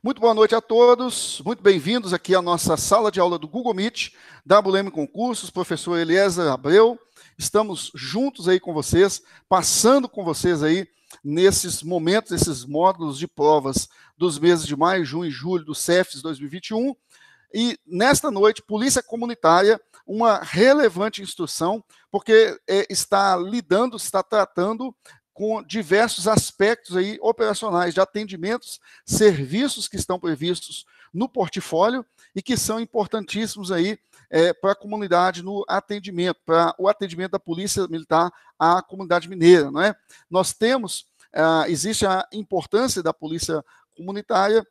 Muito boa noite a todos, muito bem-vindos aqui à nossa sala de aula do Google Meet, WM Concursos, professor Eliezer Abreu. Estamos juntos aí com vocês, passando com vocês aí nesses momentos, esses módulos de provas dos meses de maio, junho e julho do CEFES 2021. E nesta noite, Polícia Comunitária, uma relevante instrução, porque é, está lidando, está tratando com diversos aspectos aí operacionais de atendimentos, serviços que estão previstos no portfólio e que são importantíssimos aí é, para a comunidade no atendimento, para o atendimento da Polícia Militar à comunidade mineira, não é? Nós temos, ah, existe a importância da Polícia Comunitária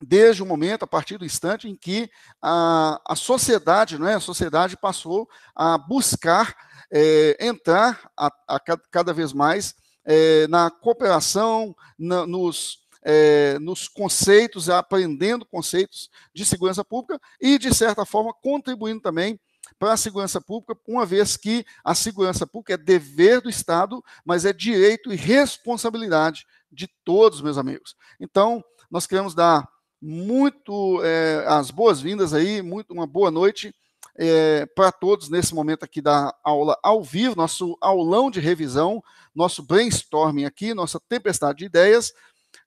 desde o momento, a partir do instante em que a, a sociedade, não é? A sociedade passou a buscar é, entrar a, a, cada vez mais é, na cooperação, na, nos, é, nos conceitos, aprendendo conceitos de segurança pública e, de certa forma, contribuindo também para a segurança pública, uma vez que a segurança pública é dever do Estado, mas é direito e responsabilidade de todos, meus amigos. Então, nós queremos dar muito é, as boas-vindas aí, muito uma boa noite é, para todos nesse momento aqui da aula ao vivo, nosso aulão de revisão, nosso brainstorming aqui, nossa tempestade de ideias,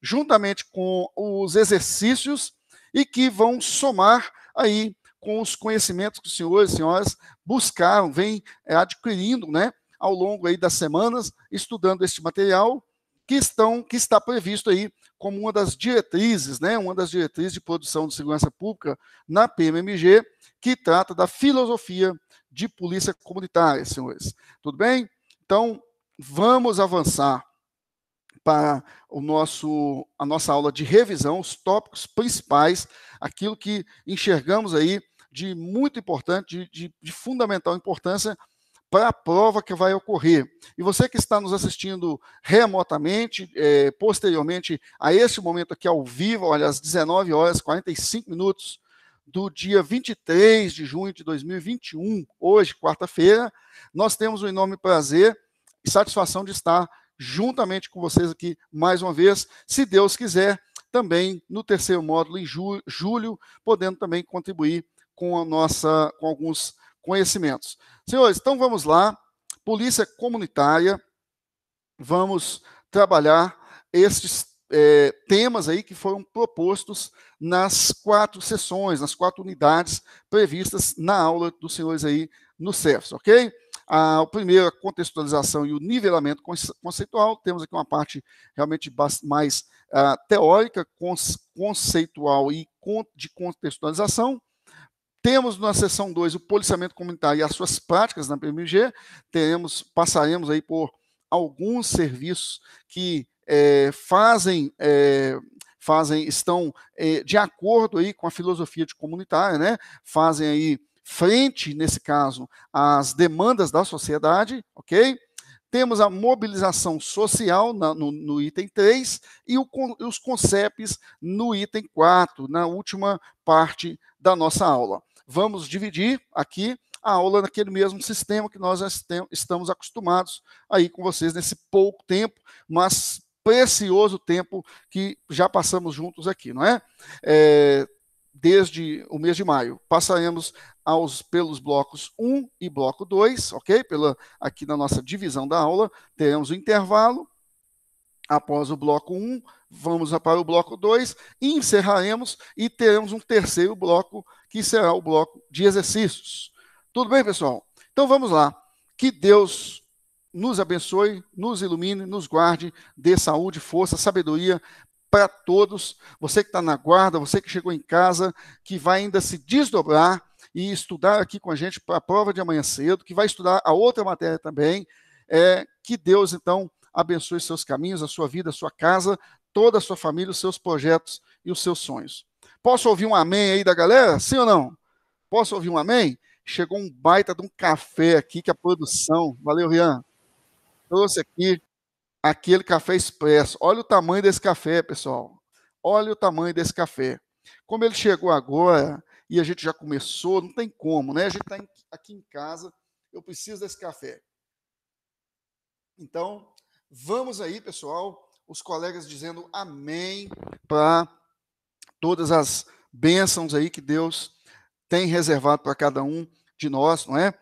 juntamente com os exercícios e que vão somar aí com os conhecimentos que os senhores e senhoras buscaram, vêm é, adquirindo, né, ao longo aí das semanas, estudando este material que estão que está previsto aí como uma das diretrizes, né, uma das diretrizes de produção de segurança pública na PMMG, que trata da filosofia de polícia comunitária, senhores. Tudo bem? Então, vamos avançar para o nosso, a nossa aula de revisão, os tópicos principais, aquilo que enxergamos aí de muito importante, de, de, de fundamental importância para a prova que vai ocorrer. E você que está nos assistindo remotamente, é, posteriormente a esse momento aqui ao vivo, olha, às 19 horas 45 minutos do dia 23 de junho de 2021, hoje, quarta-feira, nós temos o um enorme prazer e satisfação de estar juntamente com vocês aqui mais uma vez, se Deus quiser, também no terceiro módulo em julho, podendo também contribuir com a nossa com alguns conhecimentos. Senhores, então vamos lá. Polícia comunitária, vamos trabalhar estes é, temas aí que foram propostos nas quatro sessões, nas quatro unidades previstas na aula dos senhores aí no CEFS, ok? A, o primeiro, a contextualização e o nivelamento conceitual. Temos aqui uma parte realmente mais ah, teórica, conceitual e de contextualização. Temos na seção 2 o policiamento comunitário e as suas práticas na PMG. Teremos, passaremos aí por alguns serviços que é, fazem, é, fazem, estão é, de acordo aí com a filosofia de comunitária, né? Fazem aí frente, nesse caso, às demandas da sociedade, ok? Temos a mobilização social na, no, no, item 3 e o, os concepts no item 4, na última parte da nossa aula vamos dividir aqui a aula naquele mesmo sistema que nós estamos acostumados aí com vocês nesse pouco tempo, mas precioso tempo que já passamos juntos aqui, não é? é desde o mês de maio. Passaremos aos, pelos blocos 1 e bloco 2, ok? Pela, aqui na nossa divisão da aula, teremos o intervalo após o bloco 1, vamos para o bloco 2, encerraremos e teremos um terceiro bloco, que será o bloco de exercícios. Tudo bem, pessoal? Então vamos lá. Que Deus nos abençoe, nos ilumine, nos guarde, dê saúde, força, sabedoria para todos. Você que está na guarda, você que chegou em casa, que vai ainda se desdobrar e estudar aqui com a gente para a prova de amanhã cedo, que vai estudar a outra matéria também. É, que Deus, então, abençoe seus caminhos, a sua vida, a sua casa, toda a sua família, os seus projetos e os seus sonhos. Posso ouvir um amém aí da galera? Sim ou não? Posso ouvir um amém? Chegou um baita de um café aqui que a produção, valeu Rian, trouxe aqui aquele café expresso. Olha o tamanho desse café, pessoal. Olha o tamanho desse café. Como ele chegou agora e a gente já começou, não tem como, né? A gente está aqui em casa, eu preciso desse café. Então, Vamos aí, pessoal, os colegas dizendo amém para todas as bênçãos aí que Deus tem reservado para cada um de nós, não é?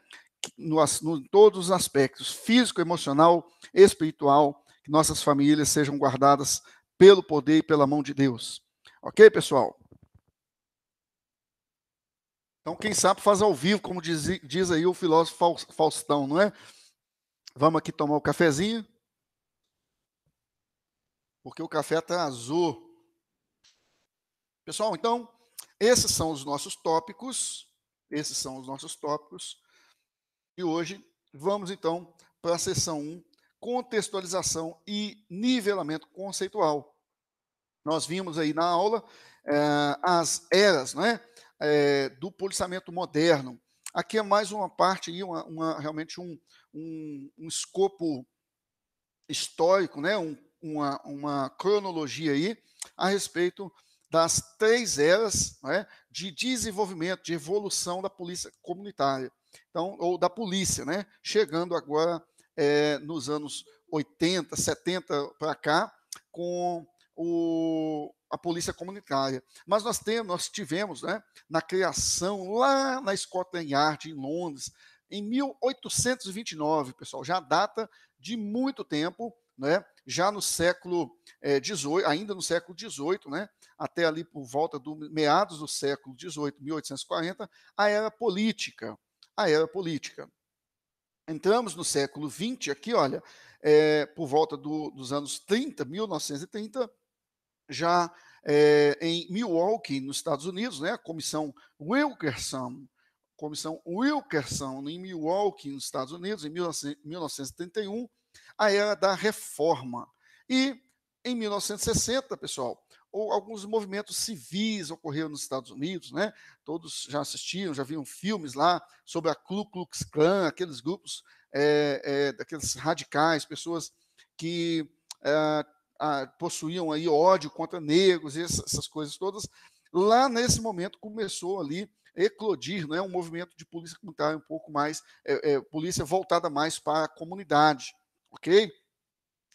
No, no, todos os aspectos, físico, emocional, espiritual, que nossas famílias sejam guardadas pelo poder e pela mão de Deus. Ok, pessoal? Então, quem sabe faz ao vivo, como diz, diz aí o filósofo Faustão, não é? Vamos aqui tomar o um cafezinho porque o café está azul. Pessoal, então, esses são os nossos tópicos. Esses são os nossos tópicos. E hoje vamos, então, para a sessão 1, contextualização e nivelamento conceitual. Nós vimos aí na aula é, as eras né, é, do policiamento moderno. Aqui é mais uma parte, uma, uma realmente um, um, um escopo histórico, né, um uma, uma cronologia aí a respeito das três eras né, de desenvolvimento, de evolução da polícia comunitária, então, ou da polícia, né, chegando agora é, nos anos 80, 70 para cá, com o, a polícia comunitária. Mas nós, temos, nós tivemos, né, na criação lá na Scotland Yard, em Londres, em 1829, pessoal, já data de muito tempo, né, já no século XVIII, eh, ainda no século XVIII, né, até ali por volta do meados do século XVIII, 1840, a era política, a era política. Entramos no século XX aqui, olha, é, por volta do, dos anos 30, 1930, já é, em Milwaukee, nos Estados Unidos, né, a comissão Wilkerson, comissão Wilkerson em Milwaukee, nos Estados Unidos, em 19, 1931, a era da reforma. E em 1960, pessoal, ou alguns movimentos civis ocorreram nos Estados Unidos, né? Todos já assistiam, já viam filmes lá sobre a Ku Klux Klan, aqueles grupos é, é, daqueles radicais, pessoas que é, a, possuíam aí ódio contra negros, essas, essas coisas todas. Lá nesse momento começou ali eclodir, né? Um movimento de polícia comunitária um pouco mais é, é, polícia voltada mais para a comunidade ok?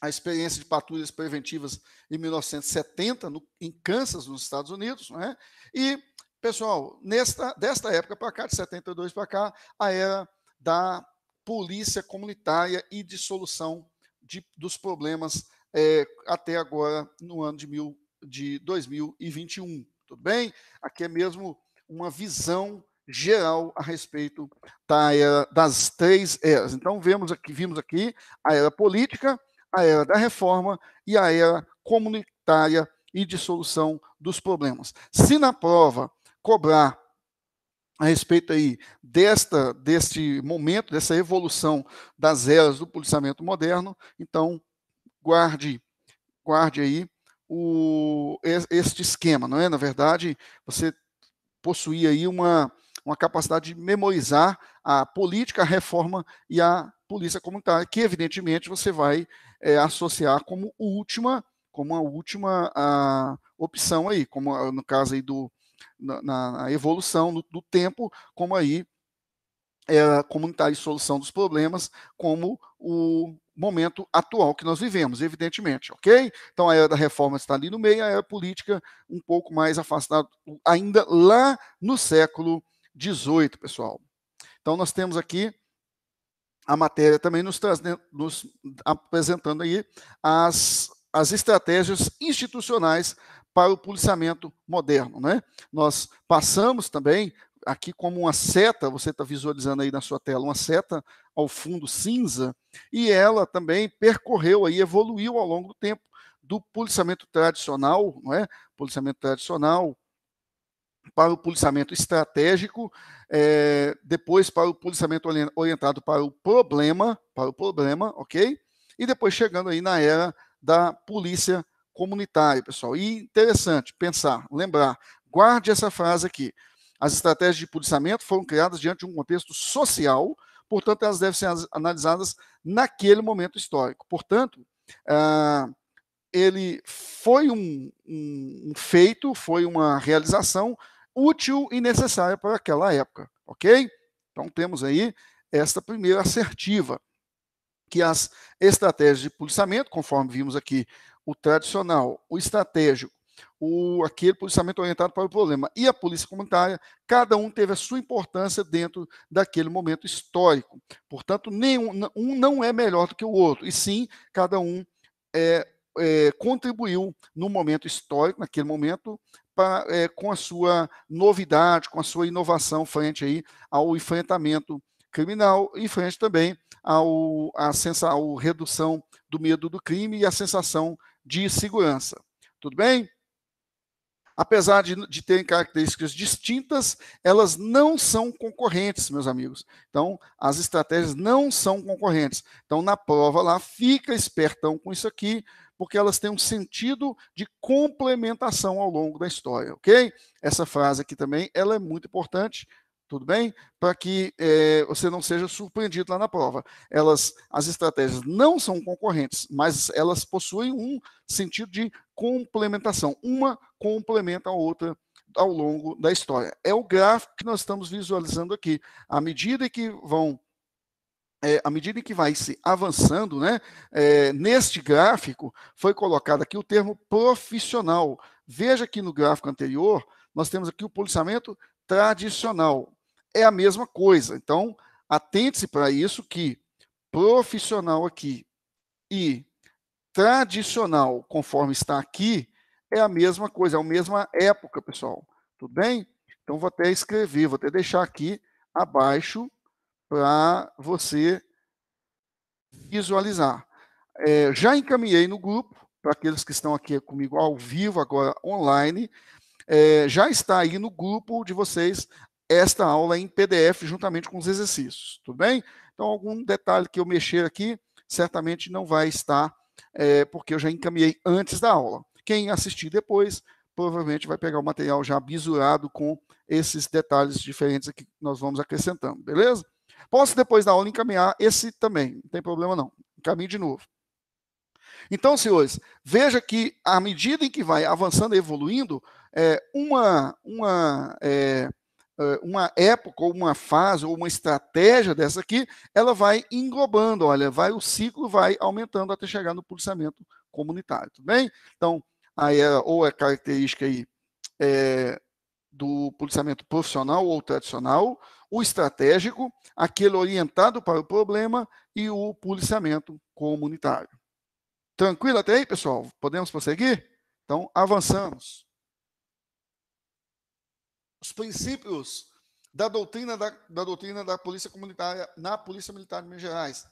A experiência de patrulhas preventivas em 1970, no, em Kansas, nos Estados Unidos, né? E, pessoal, nesta, desta época para cá, de 72 para cá, a era da polícia comunitária e de solução de, dos problemas é, até agora, no ano de, mil, de 2021. Tudo bem? Aqui é mesmo uma visão geral a respeito da era, das três eras. Então vemos aqui, vimos aqui a era política, a era da reforma e a era comunitária e de solução dos problemas. Se na prova cobrar a respeito aí desta deste momento, dessa evolução das eras do policiamento moderno, então guarde guarde aí o este esquema, não é? Na verdade, você possuir aí uma uma capacidade de memorizar a política, a reforma e a polícia comunitária, que evidentemente você vai é, associar como última, como a última a, opção aí, como a, ah, no caso aí do na, na evolução do, do, tempo, como aí é, comunitária e solução dos problemas, como o momento atual que nós vivemos, evidentemente, ok? Então a era da reforma está ali no meio, a era política um pouco mais afastada, ainda lá no século 18, pessoal. Então, nós temos aqui a matéria também nos, nos apresentando aí as, as estratégias institucionais para o policiamento moderno. Né? Nós passamos também aqui como uma seta, você está visualizando aí na sua tela, uma seta ao fundo cinza, e ela também percorreu aí, evoluiu ao longo do tempo do policiamento tradicional, não é? Policiamento tradicional, para o policiamento estratégico, é, depois para o policiamento orientado para o problema, para o problema, ok? E depois chegando aí na era da polícia comunitária, pessoal. E interessante pensar, lembrar, guarde essa frase aqui. As estratégias de policiamento foram criadas diante de um contexto social, portanto, elas devem ser analisadas naquele momento histórico. Portanto, ah, ele foi um, um, um feito, foi uma realização útil e necessária para aquela época, ok? Então temos aí esta primeira assertiva, que as estratégias de policiamento, conforme vimos aqui, o tradicional, o estratégico, o, aquele policiamento orientado para o problema e a polícia comunitária, cada um teve a sua importância dentro daquele momento histórico. Portanto, nenhum, um não é melhor do que o outro, e sim, cada um é, é, contribuiu no momento histórico, naquele momento, é, com a sua novidade, com a sua inovação frente aí ao enfrentamento criminal e frente também ao, à, sensa, ao redução do medo do crime e à sensação de segurança. Tudo bem? Apesar de, de terem características distintas, elas não são concorrentes, meus amigos. Então, as estratégias não são concorrentes. Então, na prova lá, fica espertão com isso aqui, porque elas têm um sentido de complementação ao longo da história, ok? Essa frase aqui também, ela é muito importante, tudo bem? Para que é, você não seja surpreendido lá na prova. Elas, as estratégias não são concorrentes, mas elas possuem um sentido de complementação. Uma complementa a outra ao longo da história. É o gráfico que nós estamos visualizando aqui. À medida que vão é, à medida que vai se avançando, né, é, neste gráfico foi colocado aqui o termo profissional. Veja que no gráfico anterior nós temos aqui o policiamento tradicional. É a mesma coisa. Então, atente-se para isso que profissional aqui e tradicional, conforme está aqui, é a mesma coisa, é a mesma época, pessoal. Tudo bem? Então, vou até escrever, vou até deixar aqui abaixo para você visualizar. É, já encaminhei no grupo, para aqueles que estão aqui comigo ao vivo, agora online, é, já está aí no grupo de vocês esta aula em PDF, juntamente com os exercícios, tudo bem? Então, algum detalhe que eu mexer aqui, certamente não vai estar, é, porque eu já encaminhei antes da aula. Quem assistir depois, provavelmente vai pegar o material já bisurado com esses detalhes diferentes que nós vamos acrescentando, beleza? Posso depois da aula encaminhar esse também, não tem problema não. Encaminhe de novo. Então, senhores, veja que à medida em que vai avançando e evoluindo, é, uma, uma, é, é, uma época, ou uma fase, ou uma estratégia dessa aqui, ela vai englobando, olha, vai o ciclo vai aumentando até chegar no pulsamento comunitário, tudo bem? Então, aí é, ou é característica aí é, do policiamento profissional ou tradicional, o estratégico, aquele orientado para o problema e o policiamento comunitário. Tranquilo até aí, pessoal? Podemos prosseguir? Então, avançamos. Os princípios da doutrina da, da doutrina da polícia comunitária na Polícia Militar de Minas Gerais.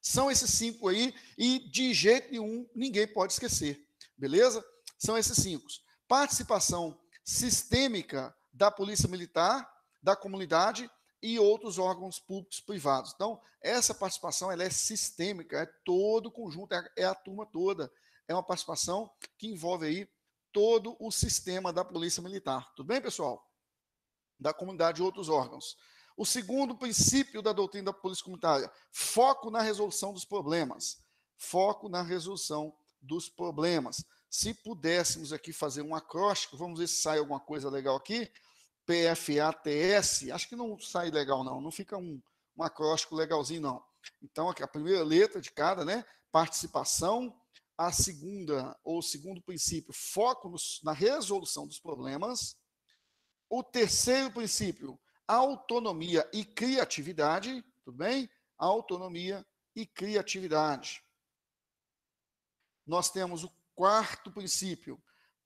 São esses cinco aí e de jeito nenhum ninguém pode esquecer, beleza? São esses cinco. Participação sistêmica da Polícia Militar da comunidade e outros órgãos públicos privados. Então, essa participação ela é sistêmica, é todo o conjunto, é, é a turma toda. É uma participação que envolve aí todo o sistema da Polícia Militar. Tudo bem, pessoal? Da comunidade e outros órgãos. O segundo princípio da doutrina da Polícia Comunitária, foco na resolução dos problemas. Foco na resolução dos problemas. Se pudéssemos aqui fazer um acróstico, vamos ver se sai alguma coisa legal aqui. PFATS, acho que não sai legal, não. Não fica um, um acróstico legalzinho, não. Então, aqui a primeira letra de cada, né? Participação. A segunda, ou segundo princípio, foco na resolução dos problemas. O terceiro princípio, autonomia e criatividade. Tudo bem? Autonomia e criatividade. Nós temos o quarto princípio,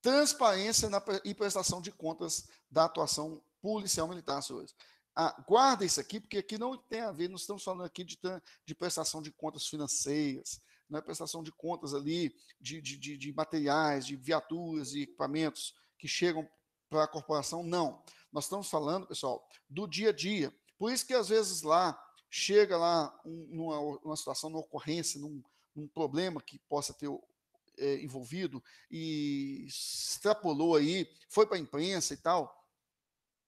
transparência na, e prestação de contas da atuação policial militar, senhores. Ah, guarda isso aqui, porque aqui não tem a ver, nós estamos falando aqui de, de prestação de contas financeiras, não é prestação de contas ali de, de, de, de materiais, de viaturas e equipamentos que chegam para a corporação, não. Nós estamos falando, pessoal, do dia a dia. Por isso que às vezes lá chega lá um, numa, situação, uma ocorrência, num, num problema que possa ter é, envolvido e extrapolou aí, foi para a imprensa e tal,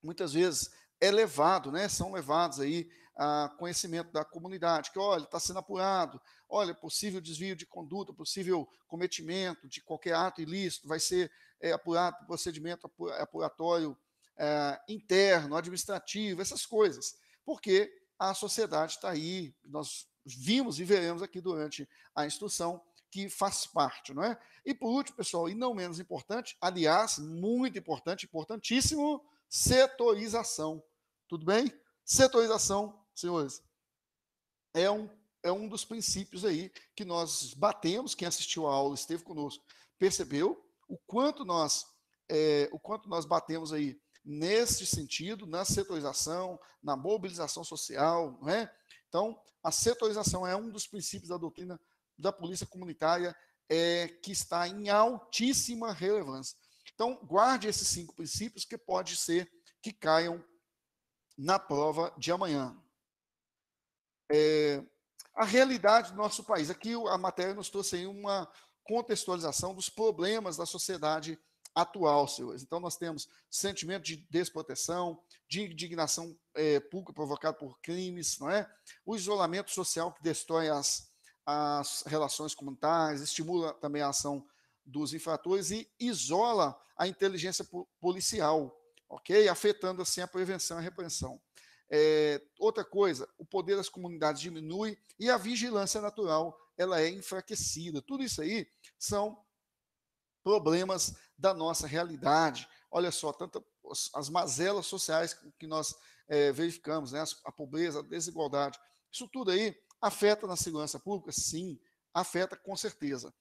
muitas vezes é levado, né? São levados aí a conhecimento da comunidade, que olha, está sendo apurado, olha, possível desvio de conduta, possível cometimento de qualquer ato ilícito, vai ser é, apurado procedimento apuratório é, interno, administrativo, essas coisas, porque a sociedade está aí, nós vimos e veremos aqui durante a instrução que faz parte, não é? E por último, pessoal, e não menos importante, aliás, muito importante, importantíssimo, setorização. Tudo bem? Setorização, senhores, é um, é um dos princípios aí que nós batemos. Quem assistiu a aula esteve conosco, percebeu o quanto nós, é, o quanto nós batemos aí neste sentido, na setorização, na mobilização social, não é? Então, a setorização é um dos princípios da doutrina da polícia comunitária é, que está em altíssima relevância. Então, guarde esses cinco princípios que pode ser que caiam na prova de amanhã. É, a realidade do nosso país. Aqui a matéria nos trouxe aí uma contextualização dos problemas da sociedade atual, senhores. Então, nós temos sentimento de desproteção, de indignação é, pública provocada por crimes, não é? o isolamento social que destrói as as relações comunitárias, estimula também a ação dos infratores e isola a inteligência policial, ok? Afetando assim a prevenção e a repressão. É, outra coisa, o poder das comunidades diminui e a vigilância natural ela é enfraquecida. Tudo isso aí são problemas da nossa realidade. Olha só, tanto as mazelas sociais que nós é, verificamos, né? a pobreza, a desigualdade, isso tudo aí Afeta na segurança pública? Sim, afeta com certeza.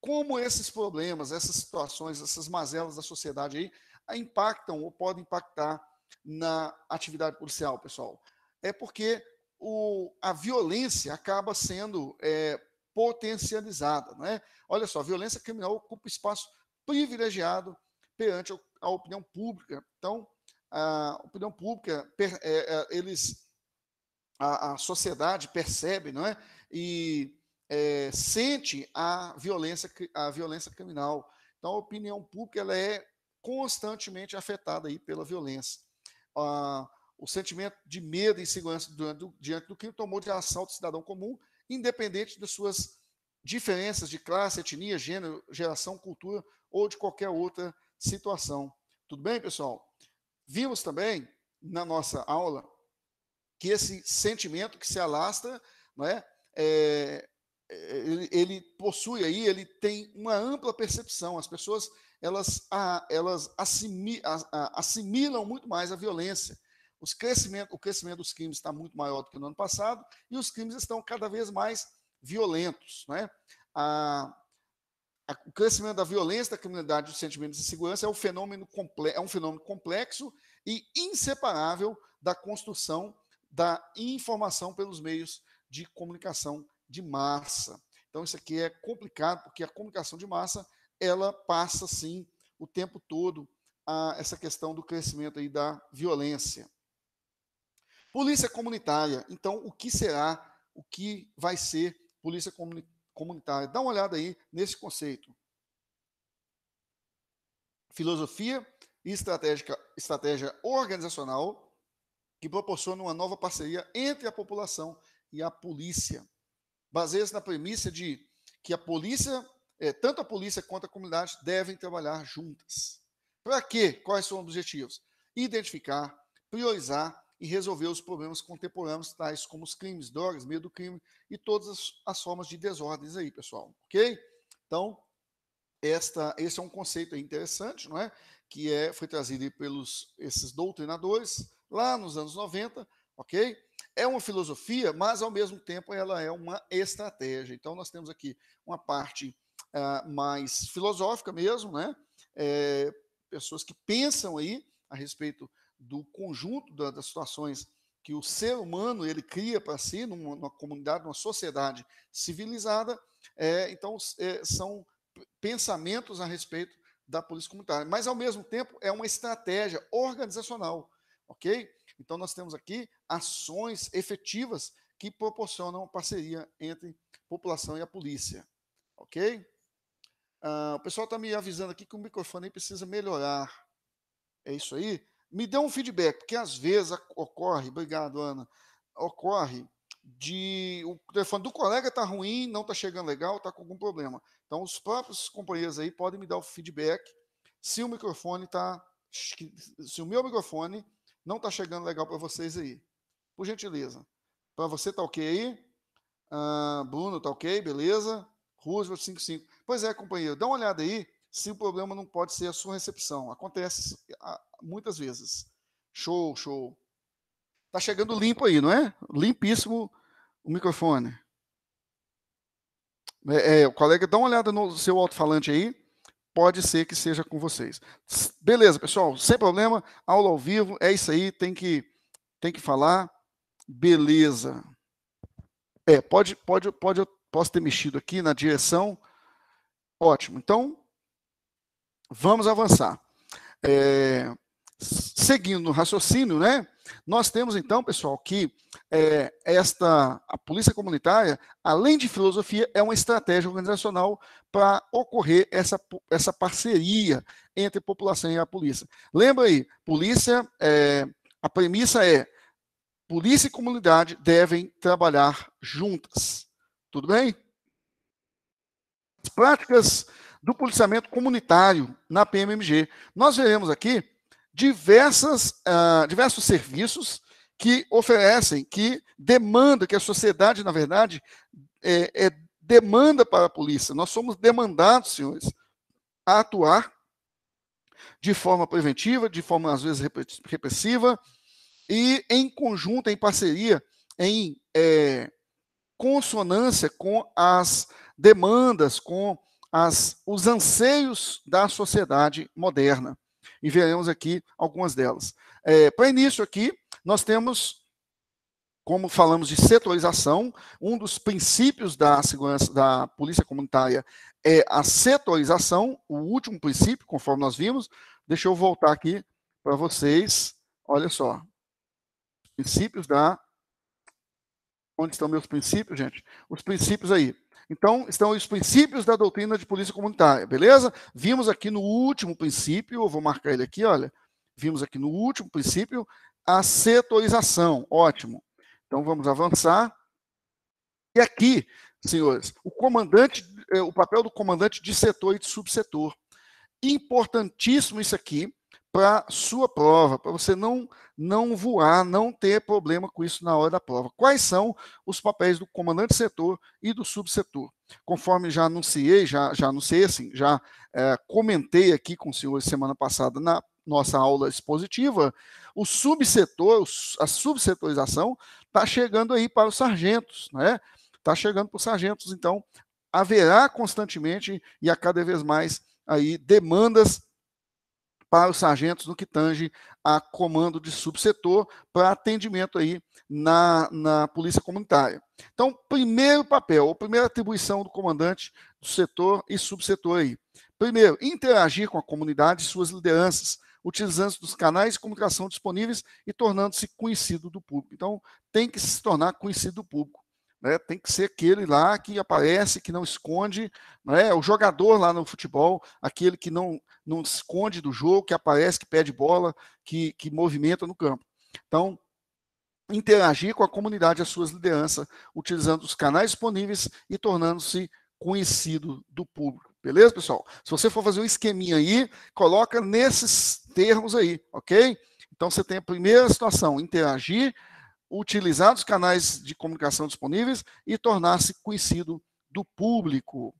Como esses problemas, essas situações, essas mazelas da sociedade aí impactam ou podem impactar na atividade policial, pessoal? É porque o, a violência acaba sendo é, potencializada. Né? Olha só, a violência criminal ocupa espaço privilegiado perante a opinião pública. Então, a opinião pública, é, é, eles a, a sociedade percebe, não é? E é, sente a violência, a violência criminal. Então, a opinião pública ela é constantemente afetada aí pela violência. Ah, o sentimento de medo e insegurança do, diante do crime tomou de assalto o cidadão comum, independente das suas diferenças de classe, etnia, gênero, geração, cultura ou de qualquer outra situação. Tudo bem, pessoal? Vimos também na nossa aula que esse sentimento que se alastra, não é? é? é ele, ele, possui aí, ele tem uma ampla percepção. As pessoas elas, a, elas assimi, a, a, assimilam muito mais a violência. Os crescimento, o crescimento dos crimes está muito maior do que no ano passado e os crimes estão cada vez mais violentos. Né? A, o crescimento da violência, da criminalidade, dos sentimentos de segurança é um fenômeno, é um fenômeno complexo e inseparável da construção da informação pelos meios de comunicação de massa. Então isso aqui é complicado porque a comunicação de massa ela passa sim o tempo todo a essa questão do crescimento aí da violência. Polícia comunitária. Então o que será? O que vai ser polícia comunitária? Dá uma olhada aí nesse conceito. Filosofia e estratégica, estratégia organizacional que proporciona uma nova parceria entre a população e a polícia. Baseia-se na premissa de que a polícia, é, tanto a polícia quanto a comunidade, devem trabalhar juntas. Para quê? Quais são os objetivos? Identificar, priorizar e resolver os problemas contemporâneos, tais como os crimes, drogas, meio do crime e todas as, as formas de desordens aí, pessoal. Ok? Então, esta, esse é um conceito interessante, não é? Que é, foi trazido pelos esses doutrinadores, lá nos anos 90, ok? É uma filosofia, mas ao mesmo tempo ela é uma estratégia. Então nós temos aqui uma parte uh, mais filosófica mesmo, né? É, pessoas que pensam aí a respeito do conjunto da, das situações que o ser humano ele cria para si numa, numa, comunidade, numa sociedade civilizada. É, então é, são pensamentos a respeito da polícia comunitária, mas ao mesmo tempo é uma estratégia organizacional ok? Então, nós temos aqui ações efetivas que proporcionam parceria entre população e a polícia, ok? Ah, o pessoal está me avisando aqui que o microfone precisa melhorar. É isso aí? Me dê um feedback, porque às vezes ocorre, obrigado, Ana, ocorre de o telefone do colega está ruim, não está chegando legal, está com algum problema. Então, os próprios companheiros aí podem me dar o feedback se o microfone está. Se o meu microfone não está chegando legal para vocês aí. Por gentileza. Para você tá ok aí? Ah, Bruno tá ok, beleza? Roosevelt 55. Pois é, companheiro, dá uma olhada aí se o problema não pode ser a sua recepção. Acontece ah, muitas vezes. Show, show. Tá chegando limpo aí, não é? Limpíssimo o microfone. É, é, o colega, dá uma olhada no seu alto-falante aí pode ser que seja com vocês. Beleza, pessoal, sem problema, aula ao vivo, é isso aí, tem que, tem que falar. Beleza. É, pode, pode, pode, posso ter mexido aqui na direção. Ótimo, então, vamos avançar. É, Seguindo no raciocínio, né? Nós temos então, pessoal, que é, esta a polícia comunitária, além de filosofia, é uma estratégia organizacional para ocorrer essa, essa parceria entre a população e a polícia. Lembra aí, polícia, é, a premissa é polícia e comunidade devem trabalhar juntas. Tudo bem? As práticas do policiamento comunitário na PMMG. Nós veremos aqui diversas, uh, diversos serviços que oferecem, que demanda, que a sociedade, na verdade, é, é, demanda para a polícia. Nós somos demandados, senhores, a atuar de forma preventiva, de forma às vezes repressiva, e em conjunto, em parceria, em é, consonância com as demandas, com as, os anseios da sociedade moderna e veremos aqui algumas delas. É, Para início aqui, nós temos, como falamos de setorização, um dos princípios da segurança da polícia comunitária é a setorização, o último princípio, conforme nós vimos. Deixa eu voltar aqui para vocês. Olha só. Princípios da. Onde estão meus princípios, gente? Os princípios aí. Então, estão os princípios da doutrina de polícia comunitária, beleza? Vimos aqui no último princípio, eu vou marcar ele aqui, olha. Vimos aqui no último princípio a setorização. Ótimo. Então, vamos avançar. E aqui, senhores, o comandante, é, o papel do comandante de setor e de subsetor. Importantíssimo isso aqui, para sua prova, para você não não voar, não ter problema com isso na hora da prova. Quais são os papéis do comandante setor e do subsetor? Conforme já anunciei, já, já anunciei, assim, já é, comentei aqui com o senhor semana passada na nossa aula expositiva, o subsetor, a subsetorização está chegando aí para os sargentos, né? Está chegando para os sargentos, então haverá constantemente e a cada vez mais aí demandas para os sargentos no que tange a comando de subsetor para atendimento aí na, na polícia comunitária. Então, primeiro papel, ou primeira atribuição do comandante do setor e subsetor aí. Primeiro, interagir com a comunidade e suas lideranças, utilizando os canais de comunicação disponíveis e tornando-se conhecido do público. Então, tem que se tornar conhecido do público. Né, tem que ser aquele lá que aparece, que não esconde, né, o jogador lá no futebol, aquele que não, não esconde do jogo, que aparece, que pede bola, que, que movimenta no campo. Então, interagir com a comunidade, as suas lideranças, utilizando os canais disponíveis e tornando-se conhecido do público. Beleza, pessoal? Se você for fazer um esqueminha aí, coloca nesses termos aí, ok? Então, você tem a primeira situação, interagir utilizar os canais de comunicação disponíveis e tornar-se conhecido do público.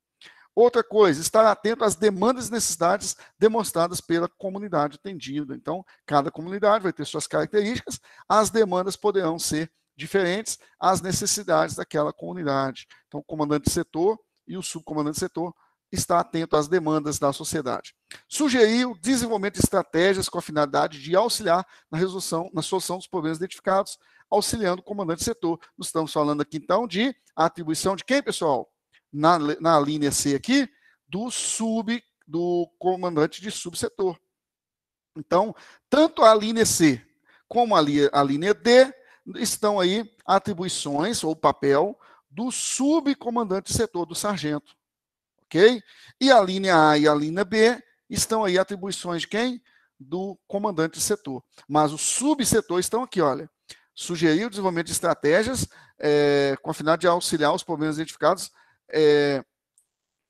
Outra coisa, estar atento às demandas e necessidades demonstradas pela comunidade atendida. Então, cada comunidade vai ter suas características, as demandas poderão ser diferentes às necessidades daquela comunidade. Então, o comandante de setor e o subcomandante de setor está atento às demandas da sociedade. Sugerir o desenvolvimento de estratégias com a finalidade de auxiliar na resolução, na solução dos problemas identificados auxiliando o comandante de setor. Nós estamos falando aqui, então, de atribuição de quem, pessoal? Na, na linha C aqui, do sub, do comandante de subsetor. Então, tanto a linha C como a linha, a linha D estão aí atribuições ou papel do subcomandante de setor, do sargento. Ok? E a linha A e a linha B estão aí atribuições de quem? Do comandante de setor. Mas o subsetor estão aqui, olha sugeriu o desenvolvimento de estratégias é, com a finalidade de auxiliar os problemas identificados, é,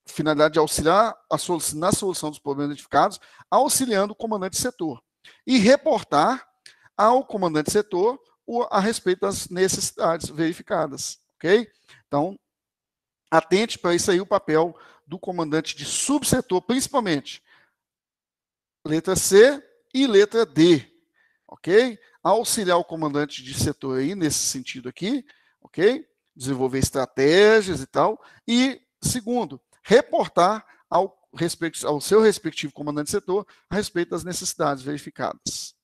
finalidade de auxiliar solu na solução dos problemas identificados, auxiliando o comandante setor. E reportar ao comandante setor o, a respeito das necessidades verificadas. Ok? Então, atente para isso aí o papel do comandante de subsetor, principalmente. Letra C e letra D. Ok? auxiliar o comandante de setor aí nesse sentido aqui, ok? Desenvolver estratégias e tal. E, segundo, reportar ao, respeito, ao seu respectivo comandante de setor a respeito das necessidades verificadas.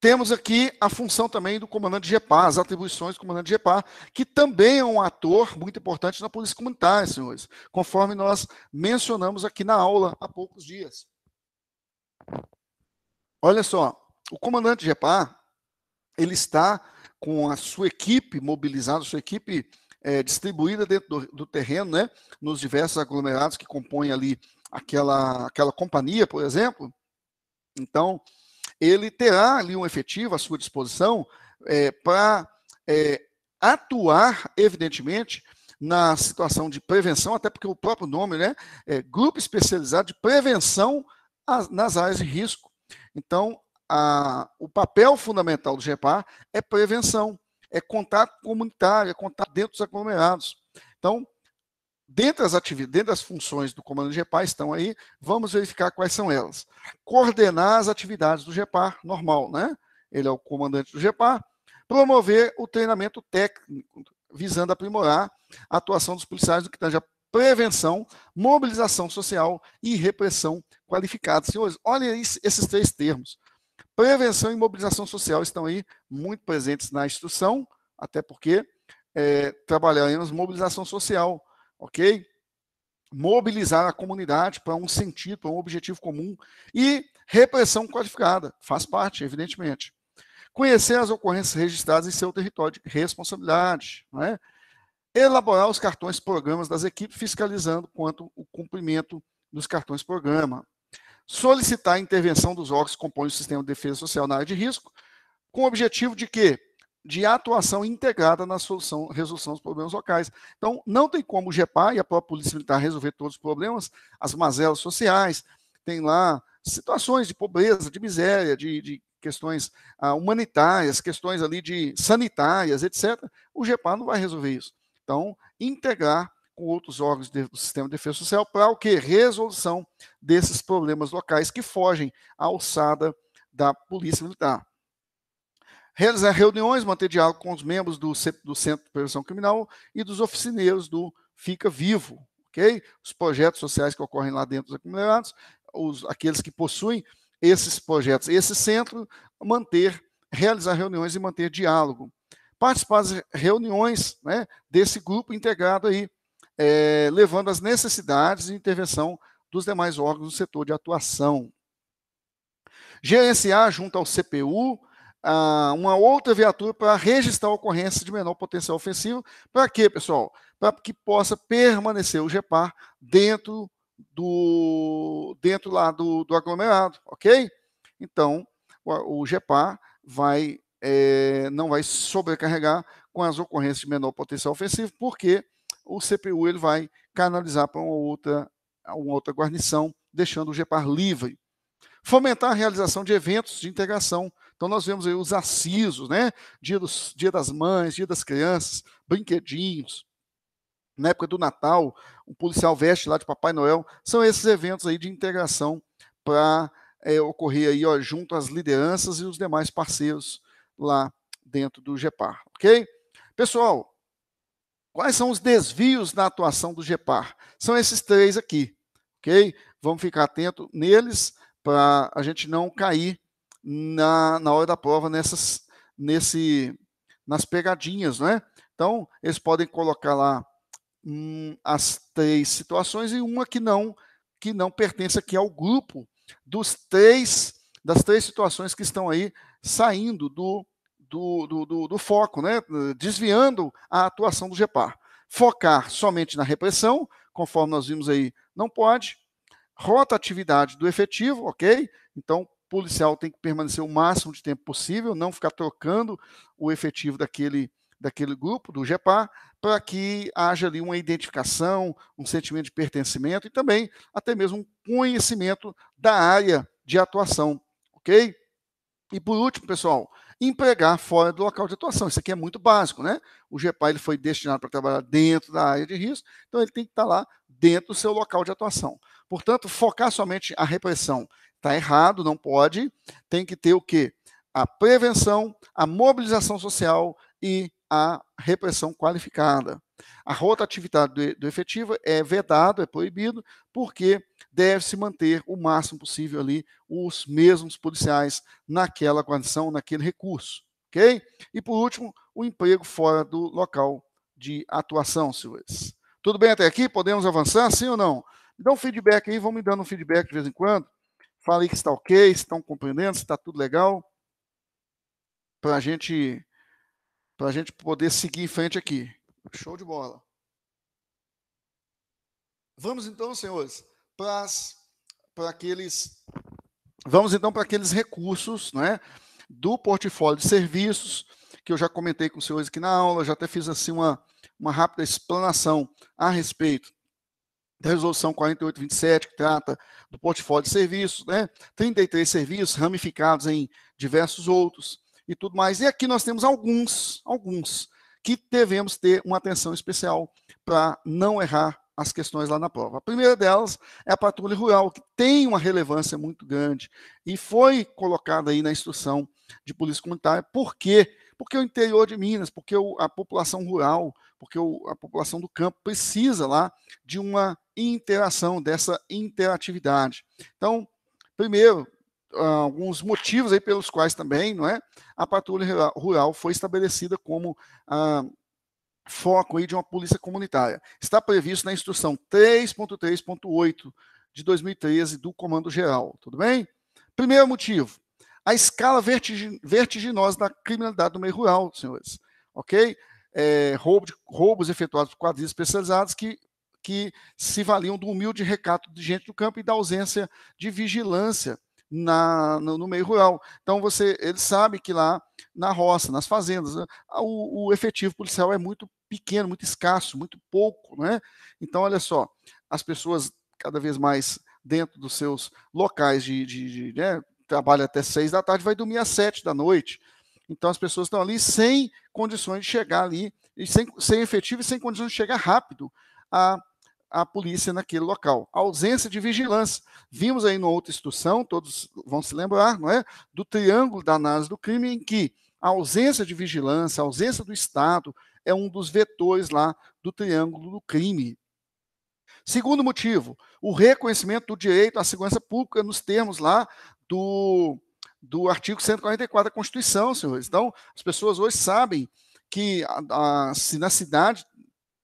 Temos aqui a função também do comandante de EPA, as atribuições do comandante de EPA, que também é um ator muito importante na polícia comunitária, senhores, conforme nós mencionamos aqui na aula há poucos dias. Olha só, o comandante Gepar, ele está com a sua equipe mobilizada, sua equipe é, distribuída dentro do, do, terreno, né, nos diversos aglomerados que compõem ali aquela, aquela companhia, por exemplo. Então, ele terá ali um efetivo à sua disposição é, eh, para é, eh, atuar, evidentemente, na situação de prevenção, até porque o próprio nome, né, é grupo especializado de prevenção nas áreas de risco então, a, o papel fundamental do GEPAR é prevenção, é contato comunitário, é contato dentro dos aglomerados. Então, dentro das atividades, dentro das funções do comando do GEPAR estão aí, vamos verificar quais são elas. Coordenar as atividades do GEPAR, normal, né? Ele é o comandante do GEPAR. Promover o treinamento técnico, visando aprimorar a atuação dos policiais do que tange a prevenção, mobilização social e repressão qualificada. Senhores, olhem esses três termos. Prevenção e mobilização social estão aí muito presentes na instrução, até porque é, trabalharemos mobilização social, ok? Mobilizar a comunidade para um sentido, para um objetivo comum. E repressão qualificada, faz parte, evidentemente. Conhecer as ocorrências registradas em seu território de responsabilidade, né? elaborar os cartões programas das equipes, fiscalizando quanto o cumprimento dos cartões programa, solicitar a intervenção dos órgãos que compõem o sistema de defesa social na área de risco, com o objetivo de quê? De atuação integrada na solução, resolução dos problemas locais. Então, não tem como o GEPA e a própria Polícia Militar resolver todos os problemas, as mazelas sociais, tem lá situações de pobreza, de miséria, de, de questões ah, humanitárias, questões ali de sanitárias, etc. O GEPA não vai resolver isso. Então, integrar com outros órgãos do sistema de defesa social para o que? Resolução desses problemas locais que fogem à alçada da Polícia Militar. Realizar reuniões, manter diálogo com os membros do, do Centro de Prevenção Criminal e dos oficineiros do Fica Vivo, ok? Os projetos sociais que ocorrem lá dentro dos acumulados, os, aqueles que possuem esses projetos, esse centro, manter, realizar reuniões e manter diálogo participar das reuniões né, desse grupo integrado aí, é, levando as necessidades de intervenção dos demais órgãos do setor de atuação. Gerenciar junto ao CPU a, uma outra viatura para registrar ocorrências de menor potencial ofensivo. Para quê, pessoal? Para que possa permanecer o GEPAR dentro do dentro lá do, do aglomerado, ok? Então, o, o GEPAR vai é, não vai sobrecarregar com as ocorrências de menor potencial ofensivo, porque o CPU ele vai canalizar para uma outra, uma outra guarnição, deixando o GEPAR livre. Fomentar a realização de eventos de integração. Então, nós vemos aí os acisos, né? Dia, dos, dia das mães, dia das crianças, brinquedinhos. Na época do Natal, um policial veste lá de Papai Noel. São esses eventos aí de integração para é, ocorrer aí, ó, junto às lideranças e os demais parceiros lá dentro do GEPAR, ok? Pessoal, quais são os desvios na atuação do GEPAR? São esses três aqui, ok? Vamos ficar atento neles para a gente não cair na, na hora da prova nessas, nesse, nas pegadinhas, né? Então, eles podem colocar lá hum, as três situações e uma que não que não pertence aqui ao grupo dos três das três situações que estão aí saindo do do, do, do, do foco, né? desviando a atuação do GEPAR. Focar somente na repressão, conforme nós vimos aí, não pode. Rotatividade do efetivo, ok? Então, policial tem que permanecer o máximo de tempo possível, não ficar trocando o efetivo daquele, daquele grupo, do GEPAR, para que haja ali uma identificação, um sentimento de pertencimento e também até mesmo um conhecimento da área de atuação, ok? E por último, pessoal, empregar fora do local de atuação. Isso aqui é muito básico, né? O GEPA ele foi destinado para trabalhar dentro da área de risco, então ele tem que estar lá dentro do seu local de atuação. Portanto, focar somente a repressão está errado, não pode. Tem que ter o quê? A prevenção, a mobilização social e a repressão qualificada. A rotatividade do efetivo é vedado, é proibido, porque deve-se manter o máximo possível ali os mesmos policiais naquela guarnição, naquele recurso, ok? E por último, o emprego fora do local de atuação, senhores. Tudo bem até aqui? Podemos avançar, sim ou não? Me dá um feedback aí, vão me dando um feedback de vez em quando. Fala aí que está ok, se estão compreendendo, se está tudo legal. Para gente, a gente poder seguir em frente aqui. Show de bola. Vamos então, senhores, para, para aqueles. Vamos então para aqueles recursos né, do portfólio de serviços, que eu já comentei com os senhores aqui na aula, já até fiz assim uma, uma rápida explanação a respeito da resolução 4827, que trata do portfólio de serviços, né, 33 serviços ramificados em diversos outros e tudo mais. E aqui nós temos alguns, alguns que devemos ter uma atenção especial para não errar as questões lá na prova. A primeira delas é a patrulha rural, que tem uma relevância muito grande e foi colocada aí na instrução de polícia comunitária. Por quê? Porque o interior de Minas, porque o, a população rural, porque o, a população do campo precisa lá de uma interação, dessa interatividade. Então, primeiro, ah, alguns motivos aí pelos quais também, não é? A patrulha rural foi estabelecida como ah, foco aí de uma polícia comunitária. Está previsto na instrução 3.3.8 de 2013 do Comando Geral, tudo bem? Primeiro motivo, a escala vertiginosa da criminalidade no meio rural, senhores, ok? É, roubo de, roubos efetuados por quadrilhas especializadas que que se valiam do humilde recato de gente do campo e da ausência de vigilância na, no, no, meio rural. Então você, ele sabe que lá na roça, nas fazendas, né, o, o, efetivo policial é muito pequeno, muito escasso, muito pouco, né? Então olha só, as pessoas cada vez mais dentro dos seus locais de, de, de né, trabalha até seis da tarde, vai dormir às sete da noite. Então as pessoas estão ali sem condições de chegar ali, e sem, sem efetivo e sem condições de chegar rápido a a polícia naquele local. ausência de vigilância. Vimos aí numa outra instrução, todos vão se lembrar, não é? Do triângulo da análise do crime, em que a ausência de vigilância, a ausência do Estado, é um dos vetores lá do triângulo do crime. Segundo motivo, o reconhecimento do direito à segurança pública nos termos lá do, do artigo 144 da Constituição, senhores. Então, as pessoas hoje sabem que a, a, se na cidade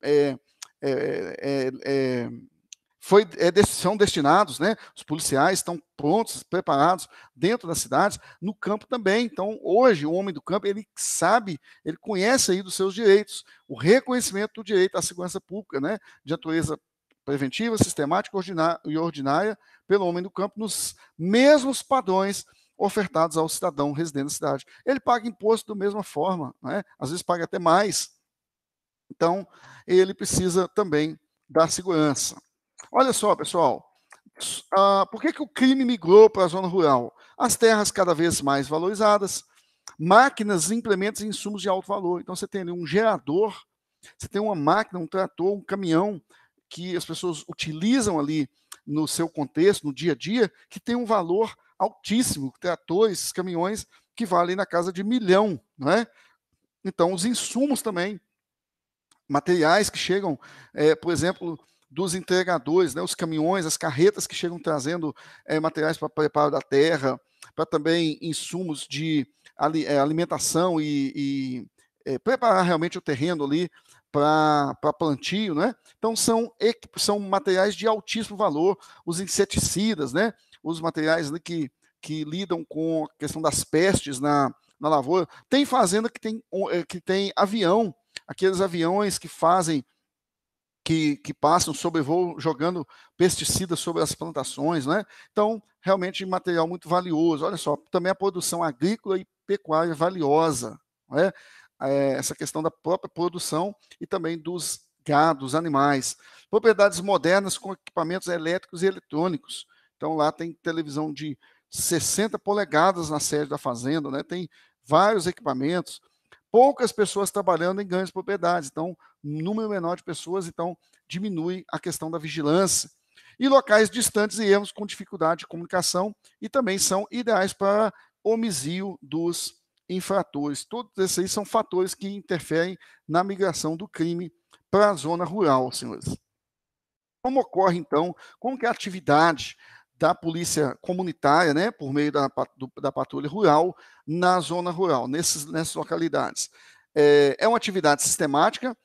é, é é, é, é, foi, é são destinados, né? Os policiais estão prontos, preparados dentro das cidades, no campo também. Então, hoje, o homem do campo, ele sabe, ele conhece aí dos seus direitos, o reconhecimento do direito à segurança pública, né? De natureza preventiva, sistemática e ordinária pelo homem do campo nos mesmos padrões ofertados ao cidadão residente da cidade. Ele paga imposto da mesma forma, né? às vezes paga até mais, então, ele precisa também da segurança. Olha só, pessoal, ah, por que, que o crime migrou para a zona rural? As terras cada vez mais valorizadas, máquinas, implementos e insumos de alto valor. Então, você tem um gerador, você tem uma máquina, um trator, um caminhão, que as pessoas utilizam ali no seu contexto, no dia a dia, que tem um valor altíssimo. Tratores, caminhões que valem na casa de milhão, não é? Então, os insumos também materiais que chegam, é, por exemplo, dos entregadores, né, os caminhões, as carretas que chegam trazendo é, materiais para preparo da terra, para também insumos de ali, é, alimentação e, e é, preparar realmente o terreno ali para plantio, né? Então são, são materiais de altíssimo valor, os inseticidas, né? Os materiais que, que lidam com a questão das pestes na, na lavoura. Tem fazenda que tem, é, que tem avião aqueles aviões que fazem, que, que passam sobre voo jogando pesticidas sobre as plantações, né? Então, realmente material muito valioso. Olha só, também a produção agrícola e pecuária valiosa, né? É, essa questão da própria produção e também dos gados, animais. Propriedades modernas com equipamentos elétricos e eletrônicos. Então, lá tem televisão de 60 polegadas na sede da fazenda, né? Tem vários equipamentos poucas pessoas trabalhando em grandes propriedades. Então, número menor de pessoas, então, diminui a questão da vigilância. E locais distantes e erros com dificuldade de comunicação e também são ideais para homicídio dos infratores. Todos esses aí são fatores que interferem na migração do crime para a zona rural, senhores. Como ocorre, então, como que é a atividade da polícia comunitária, né, por meio da, do, da patrulha rural, na zona rural, nesses, nessas localidades. É, é uma atividade sistemática,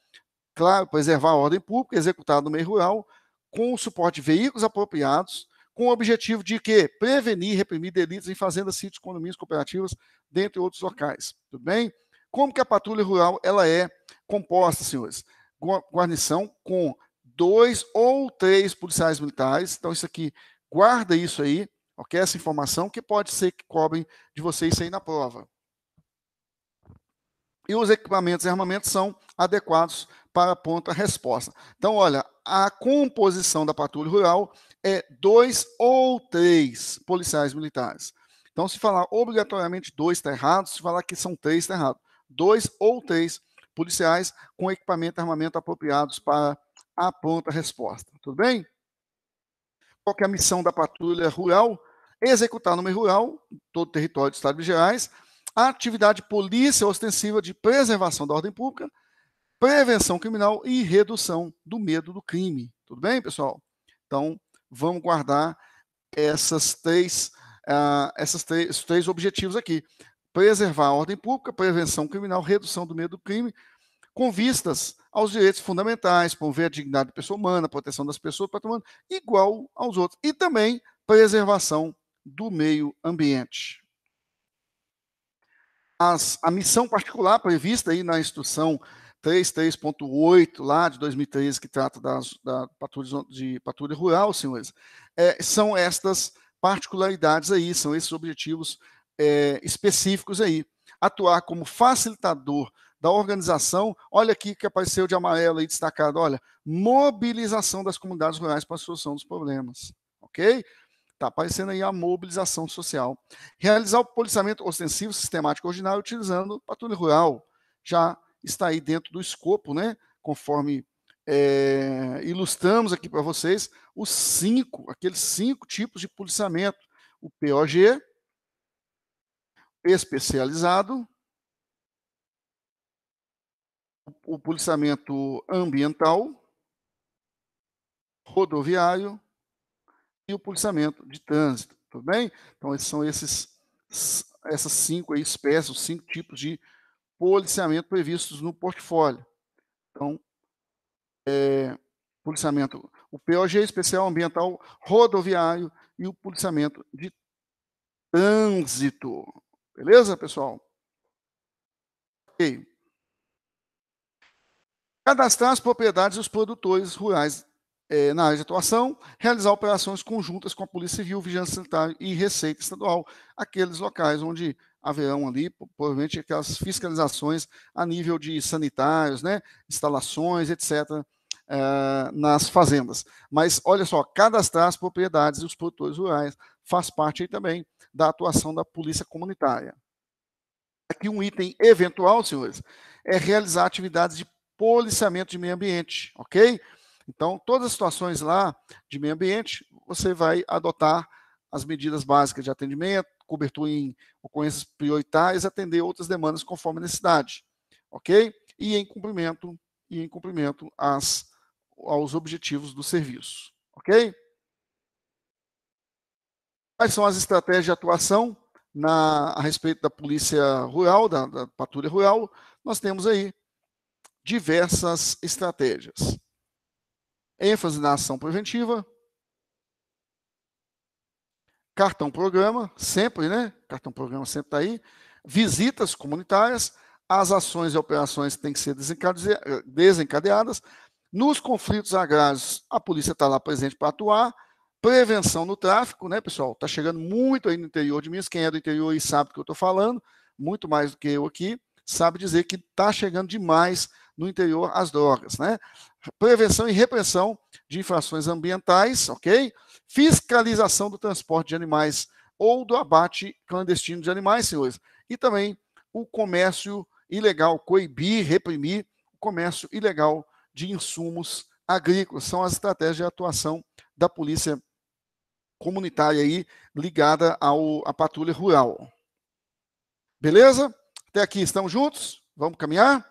claro, preservar a ordem pública, executada no meio rural, com o suporte de veículos apropriados, com o objetivo de que prevenir, e reprimir delitos em fazendas, sítios, condomínios, cooperativas, dentre outros locais. Tudo bem? Como que a patrulha rural ela é composta, senhores? Guarnição com dois ou três policiais militares. Então, isso aqui Guarda isso aí, ok? Essa informação que pode ser que cobrem de vocês aí na prova. E os equipamentos e armamentos são adequados para a ponta resposta. Então, olha, a composição da patrulha rural é dois ou três policiais militares. Então, se falar obrigatoriamente dois está errado, se falar que são três está errado. Dois ou três policiais com equipamento e armamento apropriados para a pronta resposta. Tudo bem? qual é a missão da patrulha rural? Executar no meio rural, todo o território do Estado de Gerais, a atividade polícia ostensiva de preservação da ordem pública, prevenção criminal e redução do medo do crime. Tudo bem, pessoal? Então, vamos guardar essas três, uh, essas três, esses três objetivos aqui: preservar a ordem pública, prevenção criminal, redução do medo do crime, com vistas aos direitos fundamentais, promover a dignidade da pessoa humana, a proteção das pessoas, patrimônio, igual aos outros. E também preservação do meio ambiente. As, a missão particular prevista aí na instrução 33.8, lá de 2013, que trata das, da patrulha, de patrulha rural, senhores, é, são estas particularidades aí, são esses objetivos é, específicos aí. Atuar como facilitador da organização, olha aqui que apareceu de amarelo aí destacado, olha, mobilização das comunidades rurais para a solução dos problemas, ok? Está aparecendo aí a mobilização social. Realizar o policiamento ostensivo, sistemático, ordinário, utilizando patrulha rural, já está aí dentro do escopo, né? Conforme é, ilustramos aqui para vocês os cinco, aqueles cinco tipos de policiamento: o POG, especializado, o policiamento ambiental, rodoviário e o policiamento de trânsito, tudo bem? Então, esses são esses, essas cinco espécies, os cinco tipos de policiamento previstos no portfólio. Então, é, policiamento, o POG especial ambiental rodoviário e o policiamento de trânsito. Beleza, pessoal? Ok. Cadastrar as propriedades dos produtores rurais é, na área de atuação, realizar operações conjuntas com a Polícia Civil, Vigilância Sanitária e Receita Estadual, aqueles locais onde haverão ali, provavelmente, aquelas fiscalizações a nível de sanitários, né, instalações, etc., é, eh, nas fazendas. Mas, olha só, cadastrar as propriedades e os produtores rurais faz parte aí também da atuação da polícia comunitária. Aqui um item eventual, senhores, é realizar atividades de policiamento de meio ambiente, ok? Então, todas as situações lá de meio ambiente, você vai adotar as medidas básicas de atendimento, cobertura em ocorrências prioritárias, atender outras demandas conforme a necessidade, ok? E em cumprimento e em cumprimento às, aos objetivos do serviço, ok? Quais são as estratégias de atuação na, a respeito da polícia rural, da, da patrulha rural? Nós temos aí diversas estratégias. ênfase na ação preventiva, cartão programa, sempre, né? Cartão programa sempre está aí. Visitas comunitárias, as ações e operações têm que ser desencadeadas. Nos conflitos agrários, a polícia está lá presente para atuar. Prevenção no tráfico, né, pessoal? Está chegando muito aí no interior de Minas. Quem é do interior e sabe do que eu estou falando, muito mais do que eu aqui, sabe dizer que está chegando demais no interior as drogas, né? Prevenção e repressão de infrações ambientais, ok? Fiscalização do transporte de animais ou do abate clandestino de animais, senhores. E também o comércio ilegal, coibir, reprimir o comércio ilegal de insumos agrícolas. São as estratégias de atuação da polícia comunitária aí ligada ao, à patrulha rural. Beleza? Até aqui, estamos juntos? Vamos caminhar?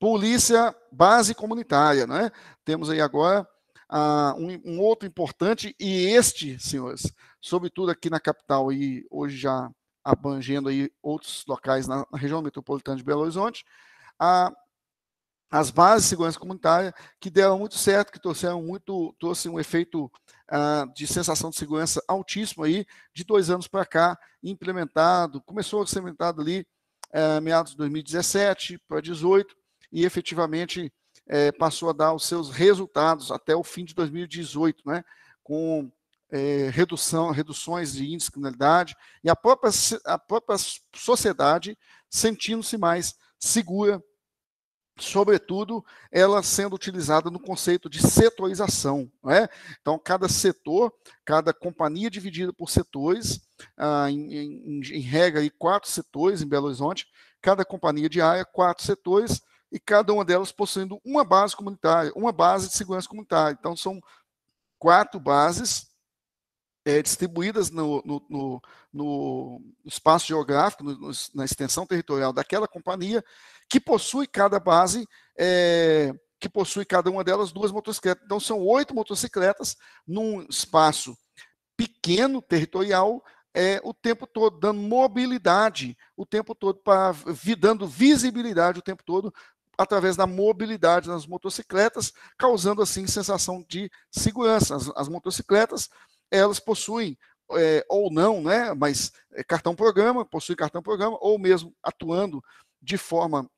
Polícia base comunitária, né? Temos aí agora ah, um, um, outro importante, e este, senhores, sobretudo aqui na capital e hoje já abrangendo aí outros locais na região metropolitana de Belo Horizonte, a, as bases de segurança comunitária que deram muito certo, que trouxeram muito, trouxe um efeito ah, de sensação de segurança altíssimo aí, de dois anos para cá, implementado, começou a ser implementado ali eh, meados de 2017 para 2018, e efetivamente é, passou a dar os seus resultados até o fim de 2018, né, com é, redução, reduções de índice de criminalidade e a própria, a própria sociedade sentindo-se mais segura, sobretudo ela sendo utilizada no conceito de setorização. Né? Então, cada setor, cada companhia é dividida por setores, ah, em, em, em regra, aí, quatro setores em Belo Horizonte, cada companhia de área, quatro setores, e cada uma delas possuindo uma base comunitária, uma base de segurança comunitária. Então, são quatro bases é, distribuídas no, no, no, no, espaço geográfico, na extensão territorial daquela companhia, que possui cada base, é, que possui cada uma delas duas motocicletas. Então, são oito motocicletas num espaço pequeno, territorial, é, o tempo todo, dando mobilidade o tempo todo, para, dando visibilidade o tempo todo através da mobilidade nas motocicletas, causando assim sensação de segurança. As, as motocicletas, elas possuem é, ou não, né? Mas é, cartão programa, possui cartão programa, ou mesmo atuando de forma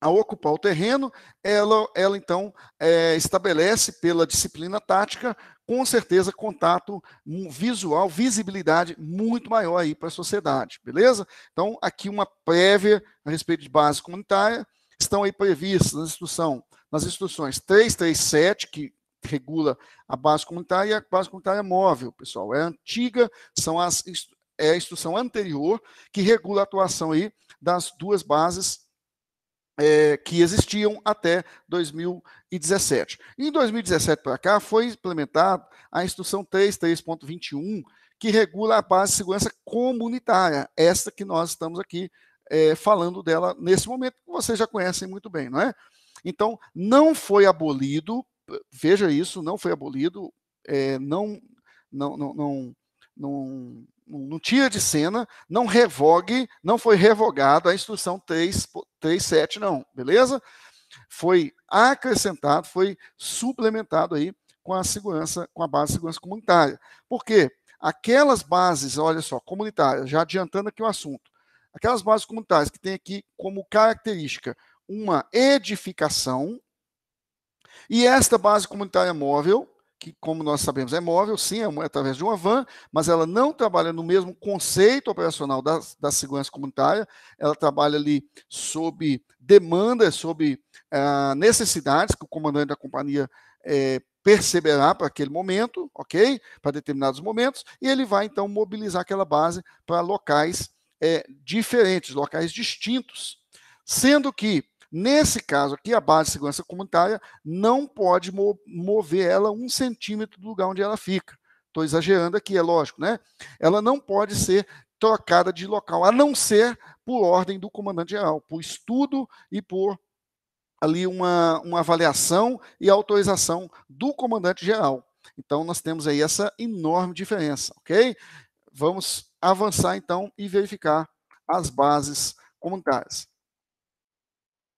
a ocupar o terreno, ela, ela então é, estabelece pela disciplina tática, com certeza, contato visual, visibilidade muito maior aí para a sociedade, beleza? Então, aqui uma prévia a respeito de base comunitária, estão aí previstas nas instrução, nas instruções 337, que regula a base comunitária, e a base comunitária móvel, pessoal. É antiga, são as, é a instrução anterior que regula a atuação aí das duas bases é, que existiam até 2017. Em 2017 para cá, foi implementada a Instrução 3.3.21, que regula a base de segurança comunitária, esta que nós estamos aqui é, falando dela nesse momento, que vocês já conhecem muito bem, não é? Então, não foi abolido, veja isso, não foi abolido, é, não, não, não, não, não, não, tira de cena, não revogue, não foi revogada a instrução 3, 37, não, beleza? Foi acrescentado, foi suplementado aí com a segurança, com a base de segurança comunitária. Por quê? Aquelas bases, olha só, comunitárias, já adiantando aqui o assunto, Aquelas bases comunitárias que têm aqui como característica uma edificação, e esta base comunitária é móvel, que, como nós sabemos, é móvel, sim, é, é através de uma van, mas ela não trabalha no mesmo conceito operacional da, da segurança comunitária, ela trabalha ali sob demandas, sob ah, necessidades que o comandante da companhia eh, perceberá para aquele momento, ok? Para determinados momentos, e ele vai, então, mobilizar aquela base para locais é, diferentes, locais distintos. Sendo que, nesse caso aqui, a base de segurança comunitária não pode mo mover ela um centímetro do lugar onde ela fica. Estou exagerando aqui, é lógico, né? Ela não pode ser trocada de local, a não ser por ordem do comandante-geral, por estudo e por ali uma, uma avaliação e autorização do comandante-geral. Então, nós temos aí essa enorme diferença, ok? Vamos avançar então e verificar as bases comunitárias.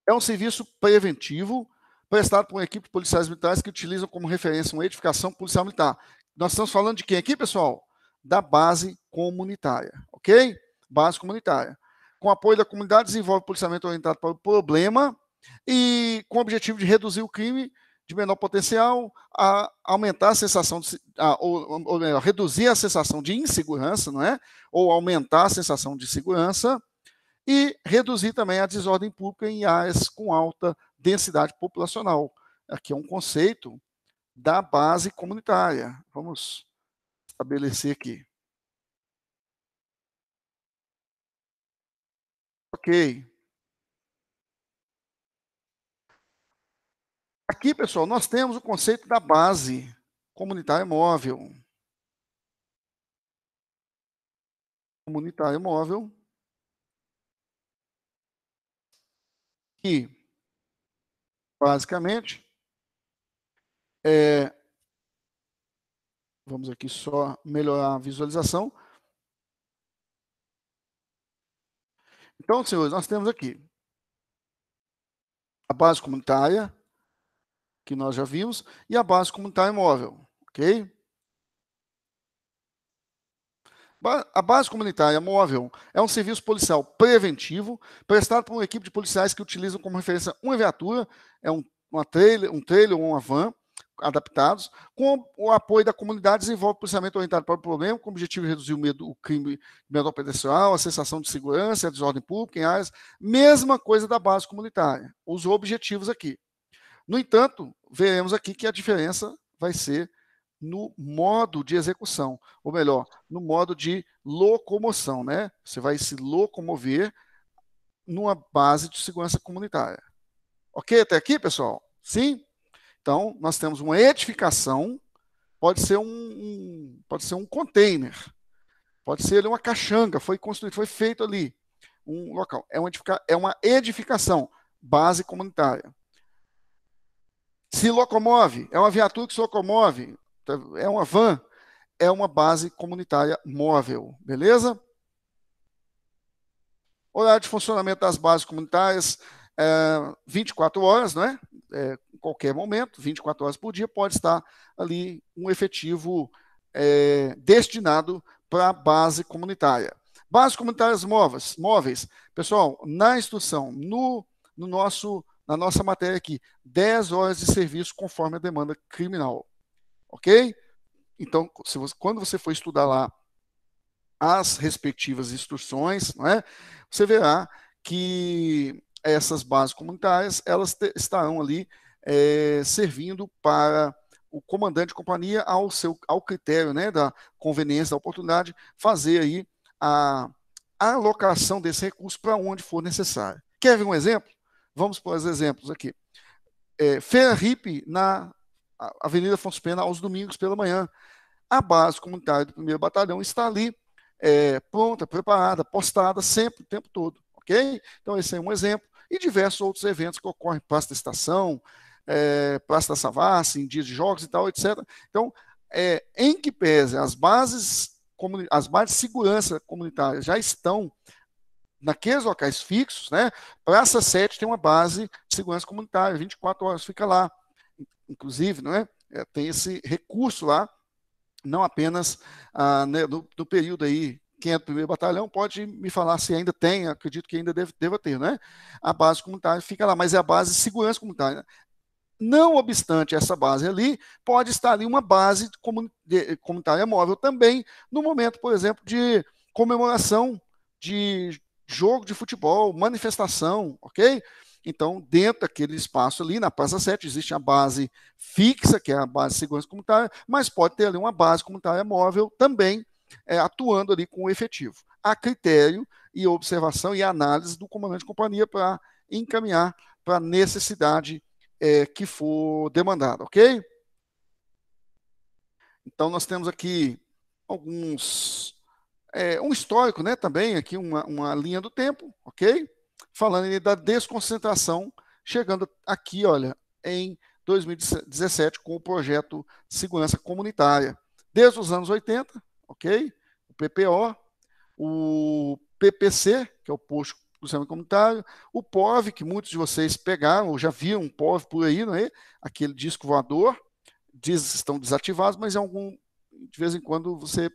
É um serviço preventivo prestado por uma equipe de policiais militares que utilizam como referência uma edificação policial militar. Nós estamos falando de quem aqui, pessoal? Da base comunitária, ok? Base comunitária. Com apoio da comunidade, desenvolve policiamento orientado para o problema e com o objetivo de reduzir o crime de menor potencial a aumentar a sensação, de, a, ou, ou melhor, reduzir a sensação de insegurança, não é? Ou aumentar a sensação de segurança e reduzir também a desordem pública em áreas com alta densidade populacional. Aqui é um conceito da base comunitária. Vamos estabelecer aqui. Ok. Aqui, pessoal, nós temos o conceito da base comunitária móvel. Comunitária móvel. Que, basicamente, é, vamos aqui só melhorar a visualização. Então, senhores, nós temos aqui a base comunitária, que nós já vimos, e a base comunitária móvel, ok? A base comunitária móvel é um serviço policial preventivo prestado por uma equipe de policiais que utilizam como referência uma viatura, é um, uma trailer, um trailer ou uma van adaptados, com o apoio da comunidade, desenvolve policiamento orientado para o problema, com o objetivo de reduzir o medo, o crime menor pedestal, a sensação de segurança, a desordem pública em áreas. Mesma coisa da base comunitária. Os objetivos aqui. No entanto, veremos aqui que a diferença vai ser no modo de execução, ou melhor, no modo de locomoção, né? Você vai se locomover numa base de segurança comunitária. Ok até aqui, pessoal? Sim? Então, nós temos uma edificação, pode ser um, um pode ser um container, pode ser uma caixanga, foi construído, foi feito ali um local. É uma, é uma edificação, base comunitária se locomove, é uma viatura que se locomove, é uma van, é uma base comunitária móvel, beleza? Horário de funcionamento das bases comunitárias, é, 24 horas, não né? é? Em Qualquer momento, 24 horas por dia, pode estar ali um efetivo é, destinado para a base comunitária. Bases comunitárias móveis, móveis, pessoal, na instrução, no, no nosso na nossa matéria aqui, 10 horas de serviço conforme a demanda criminal. Ok? Então, você, quando você for estudar lá as respectivas instruções, não é? você verá que essas bases comunitárias elas te, estarão ali é, servindo para o comandante de companhia ao seu ao critério né, da conveniência da oportunidade fazer aí a, a alocação desse recurso para onde for necessário. Quer ver um exemplo? Vamos pôr os exemplos aqui. É, Feira Hip na Avenida Afonso Pena aos domingos pela manhã. A base comunitária do 1 Batalhão está ali, é, pronta, preparada, postada sempre, o tempo todo. Ok? Então, esse é um exemplo. E diversos outros eventos que ocorrem, Praça da Estação, é, Praça da Savassi, em dias de jogos e tal, etc. Então, é, em que pese as bases, as bases de segurança comunitária já estão naqueles locais fixos, né? Praça 7 tem uma base de segurança comunitária, 24 horas fica lá, inclusive, não é? é tem esse recurso lá, não apenas ah, né, no, no, período aí, quem é do primeiro batalhão pode me falar se ainda tem, acredito que ainda deve, deva ter, né? A base comunitária fica lá, mas é a base de segurança comunitária. Não obstante essa base ali, pode estar ali uma base comunitária móvel também, no momento, por exemplo, de comemoração de jogo de futebol, manifestação, ok? Então, dentro daquele espaço ali, na Praça 7, existe a base fixa, que é a base de segurança comunitária, mas pode ter ali uma base comunitária móvel também é, atuando ali com o efetivo. A critério e observação e análise do comandante de companhia para encaminhar para a necessidade é, que for demandada, ok? Então, nós temos aqui alguns é, um histórico, né, também, aqui uma, uma linha do tempo, ok? Falando da desconcentração, chegando aqui, olha, em 2017, com o projeto Segurança Comunitária. Desde os anos 80, ok? O PPO, o PPC, que é o Posto do Sistema Comunitário, o POV, que muitos de vocês pegaram, ou já viram um POV por aí, não é? Aquele disco voador, diz, estão desativados, mas em algum, de vez em quando você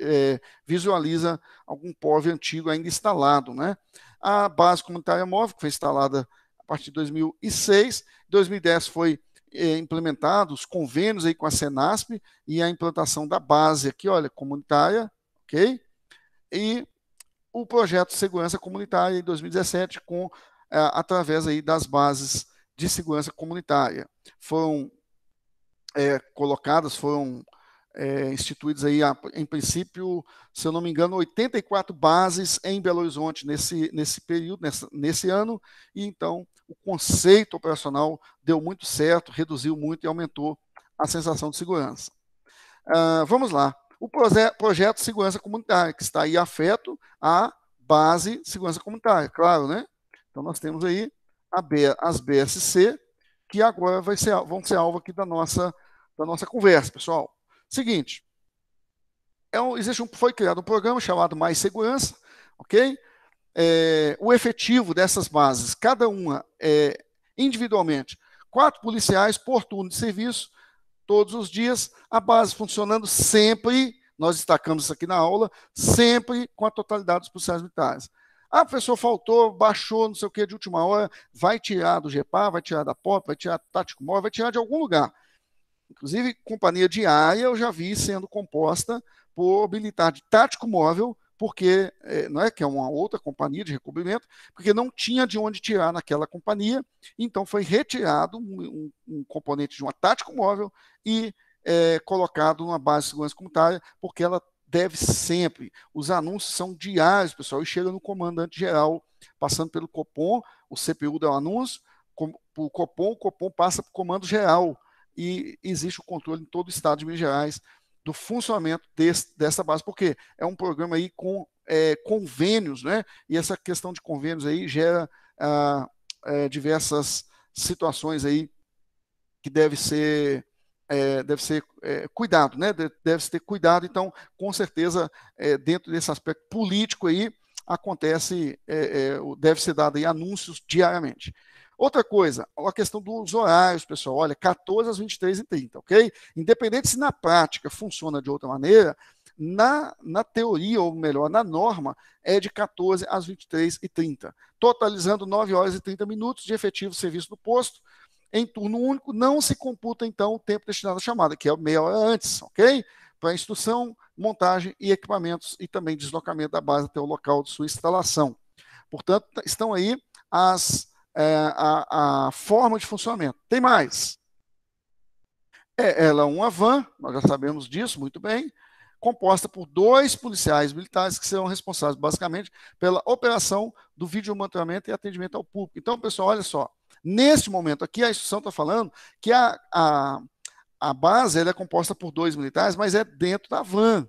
é, visualiza algum POV antigo ainda instalado. Né? A base comunitária móvel, que foi instalada a partir de 2006, 2010 foi é, implementado os convênios aí com a Senasp e a implantação da base aqui, olha, comunitária, ok? E o projeto de Segurança Comunitária em 2017, com, é, através aí das bases de segurança comunitária. Foram é, colocadas, foram é, instituídos aí, em princípio, se eu não me engano, 84 bases em Belo Horizonte nesse, nesse período, nessa, nesse ano, e então o conceito operacional deu muito certo, reduziu muito e aumentou a sensação de segurança. Uh, vamos lá. O projeto projeto Segurança Comunitária, que está aí afeto à base Segurança Comunitária, claro, né? Então nós temos aí B, as BSC, que agora ser, vão ser alvo aqui da nossa, da nossa conversa, pessoal. Seguinte, é um, existe um, foi criado um programa chamado Mais Segurança, ok? É, o efetivo dessas bases, cada uma é, individualmente, quatro policiais por turno de serviço, todos os dias, a base funcionando sempre, nós destacamos isso aqui na aula, sempre com a totalidade dos policiais militares. Ah, professor, faltou, baixou, não sei o que, de última hora, vai tirar do GEPA, vai tirar da POP, vai tirar do Tático Móvel, vai tirar de algum lugar. Inclusive, companhia diária eu já vi sendo composta por militar de tático móvel, porque é, não é que é uma outra companhia de recobrimento, porque não tinha de onde tirar naquela companhia, então foi retirado um, um, um componente de uma tático móvel e é, colocado numa base de segurança comunitária, porque ela deve sempre. Os anúncios são diários, pessoal, e chega no comandante geral, passando pelo Copom, o CPU dá o anúncio, o Copom, o Copom passa para o comando geral e existe o controle em todo o estado de Minas Gerais do funcionamento desse, dessa base, porque é um programa aí com é, convênios, né? E essa questão de convênios aí gera ah, é, diversas situações aí que deve ser é, deve ser é, cuidado, né? Deve se ter cuidado. Então, com certeza, é, dentro desse aspecto político aí acontece, é, é, deve ser dado aí anúncios diariamente. Outra coisa, a questão dos horários, pessoal. Olha, 14 às 23h30, ok? Independente se na prática funciona de outra maneira, na, na teoria, ou melhor, na norma, é de 14 às 23h30, totalizando 9 horas e 30 minutos de efetivo serviço do posto. Em turno único, não se computa, então, o tempo destinado à chamada, que é meia hora antes, ok? Para instrução, montagem e equipamentos e também deslocamento da base até o local de sua instalação. Portanto, estão aí as é, a, a forma de funcionamento. Tem mais. É, ela é uma van, nós já sabemos disso muito bem, composta por dois policiais militares que serão responsáveis basicamente pela operação do monitoramento e atendimento ao público. Então, pessoal, olha só, neste momento aqui a instituição está falando que a, a, a base é composta por dois militares, mas é dentro da van.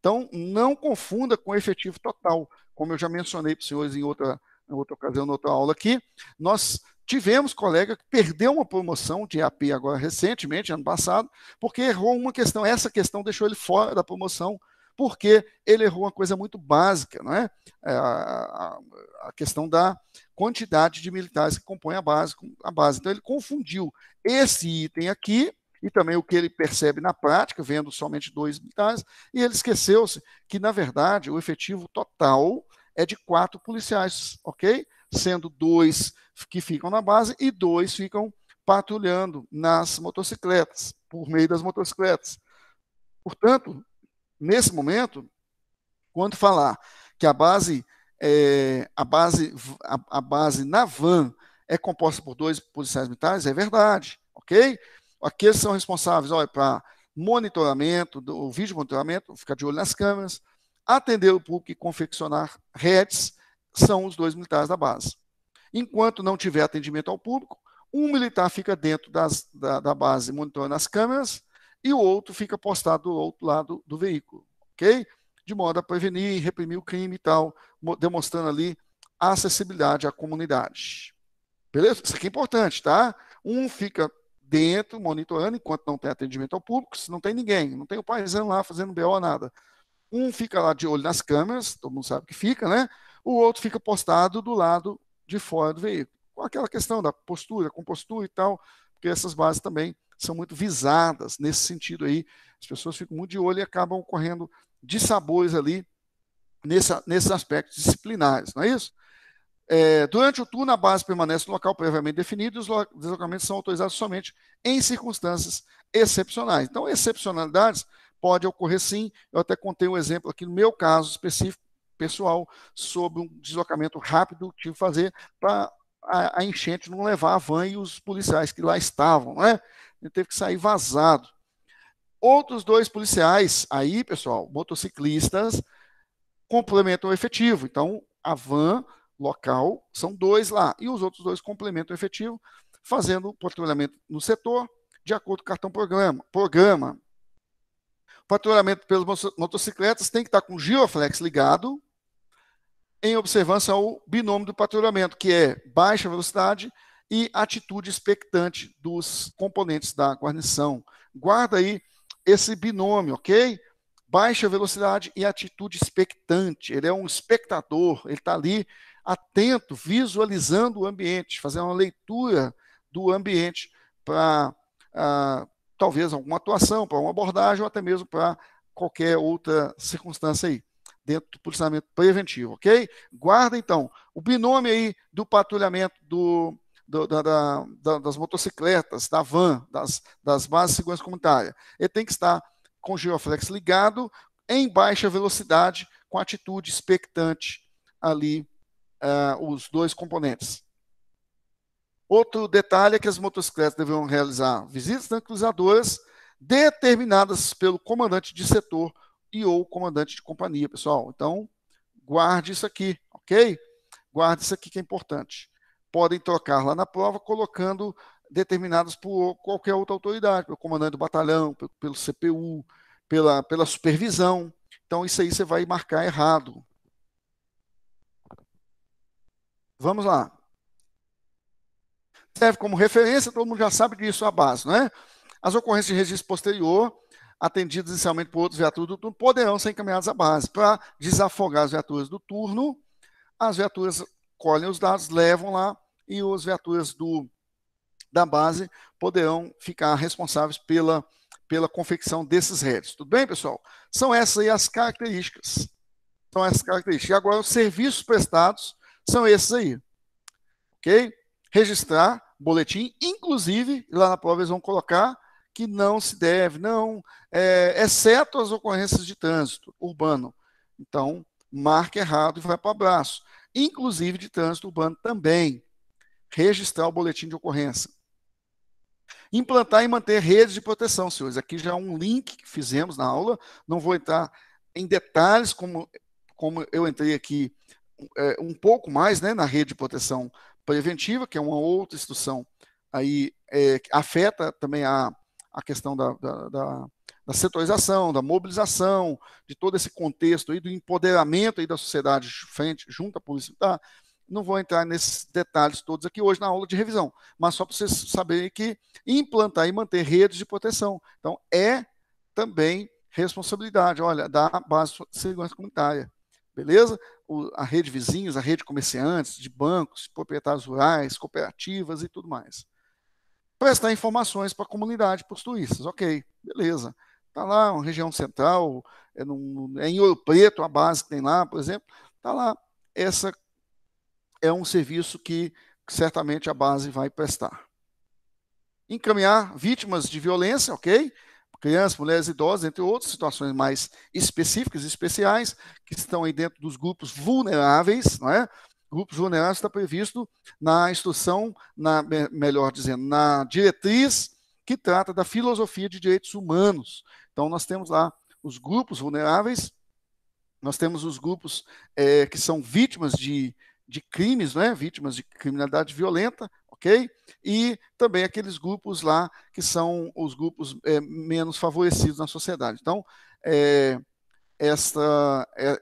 Então, não confunda com o efetivo total, como eu já mencionei para os senhores em outra em outra ocasião, em outra aula aqui, nós tivemos colega que perdeu uma promoção de AP agora recentemente, ano passado, porque errou uma questão. Essa questão deixou ele fora da promoção, porque ele errou uma coisa muito básica, não é? é a, a questão da quantidade de militares que compõem a base, a base. Então ele confundiu esse item aqui e também o que ele percebe na prática, vendo somente dois militares, e ele esqueceu-se que, na verdade, o efetivo total é de quatro policiais, ok? Sendo dois que ficam na base e dois ficam patrulhando nas motocicletas, por meio das motocicletas. Portanto, nesse momento, quando falar que a base, é, a base, a, a base na van é composta por dois policiais militares, é verdade, ok? Aqueles são responsáveis, olha, para monitoramento, do, o vídeo monitoramento, ficar de olho nas câmeras, atender o público e confeccionar redes são os dois militares da base. Enquanto não tiver atendimento ao público, um militar fica dentro das, da, da, base monitorando as câmeras e o outro fica postado do outro lado do veículo, ok? De modo a prevenir, reprimir o crime e tal, demonstrando ali acessibilidade à comunidade. Beleza? Isso aqui é importante, tá? Um fica dentro, monitorando, enquanto não tem atendimento ao público, se não tem ninguém, não tem o paisano lá fazendo BO, nada. Um fica lá de olho nas câmeras, todo mundo sabe que fica, né? O outro fica postado do lado de fora do veículo. Com aquela questão da postura, compostura e tal, porque essas bases também são muito visadas nesse sentido aí. As pessoas ficam muito de olho e acabam correndo de sabores ali nessa, nesses aspectos disciplinares, não é isso? É, durante o turno, a base permanece no local previamente definido e os deslocamentos são autorizados somente em circunstâncias excepcionais. Então, excepcionalidades Pode ocorrer sim, eu até contei um exemplo aqui no meu caso específico, pessoal, sobre um deslocamento rápido que tive que fazer para a, a, enchente não levar a van e os policiais que lá estavam, né? Ele teve que sair vazado. Outros dois policiais, aí, pessoal, motociclistas, complementam o efetivo. Então, a van local, são dois lá, e os outros dois complementam o efetivo, fazendo o patrulhamento no setor, de acordo com o cartão programa. programa. Faturamento pelas motocicletas tem que estar com o GeoFlex ligado, em observância ao binômio do faturamento, que é baixa velocidade e atitude expectante dos componentes da guarnição. Guarda aí esse binômio, ok? Baixa velocidade e atitude expectante. Ele é um espectador, ele está ali atento, visualizando o ambiente, fazendo uma leitura do ambiente para ah, talvez alguma atuação, para uma abordagem ou até mesmo para qualquer outra circunstância aí, dentro do policiamento preventivo, ok? Guarda, então, o binômio aí do patrulhamento do, do, da, da, das motocicletas, da van, das, das bases de segurança comunitária. Ele tem que estar com o Geoflex ligado, em baixa velocidade, com atitude expectante ali, uh, os dois componentes. Outro detalhe é que as motocicletas deverão realizar visitas tranquilizadoras né, determinadas pelo comandante de setor e ou comandante de companhia, pessoal. Então, guarde isso aqui, ok? Guarde isso aqui que é importante. Podem trocar lá na prova colocando determinadas por qualquer outra autoridade, pelo comandante do batalhão, pelo CPU, pela, pela supervisão. Então, isso aí você vai marcar errado. Vamos lá serve como referência, todo mundo já sabe disso, a base, não é? As ocorrências de registro posterior, atendidas inicialmente por outros viaturas do turno, poderão ser encaminhadas à base para desafogar as viaturas do turno. As viaturas colhem os dados, levam lá e as viaturas do, da base poderão ficar responsáveis pela, pela confecção desses redes. Tudo bem, pessoal? São essas aí as características. São essas características. E agora, os serviços prestados são esses aí. Ok? Registrar, boletim. Inclusive, lá na prova eles vão colocar que não se deve, não, é, exceto as ocorrências de trânsito urbano. Então, marca errado e vai para o abraço. Inclusive de trânsito urbano também. Registrar o boletim de ocorrência. Implantar e manter redes de proteção, senhores. Aqui já é um link que fizemos na aula. Não vou entrar em detalhes, como, como eu entrei aqui é, um pouco mais né, na rede de proteção preventiva, que é uma outra instituição aí é, afeta também a, a questão da, da, da, da, setorização, da mobilização, de todo esse contexto aí do empoderamento aí da sociedade frente, junto à polícia militar. Não vou entrar nesses detalhes todos aqui hoje na aula de revisão, mas só para vocês saberem que implantar e manter redes de proteção. Então, é também responsabilidade, olha, da base de segurança comunitária. Beleza? a rede vizinhos, a rede comerciantes, de bancos, proprietários rurais, cooperativas e tudo mais. Prestar informações para a comunidade, para os turistas. Ok, beleza. Está lá, uma região central, é, num, é em Ouro Preto, a base que tem lá, por exemplo. Está lá. Essa é um serviço que certamente a base vai prestar. Encaminhar vítimas de violência, ok? crianças, mulheres, idosos, entre outras situações mais específicas, especiais, que estão aí dentro dos grupos vulneráveis, não é? Grupos vulneráveis está previsto na instrução, na, melhor dizendo, na diretriz que trata da filosofia de direitos humanos. Então, nós temos lá os grupos vulneráveis, nós temos os grupos é, que são vítimas de, de crimes, né? vítimas de criminalidade violenta, ok? E também aqueles grupos lá que são os grupos é, menos favorecidos na sociedade. Então, é, é,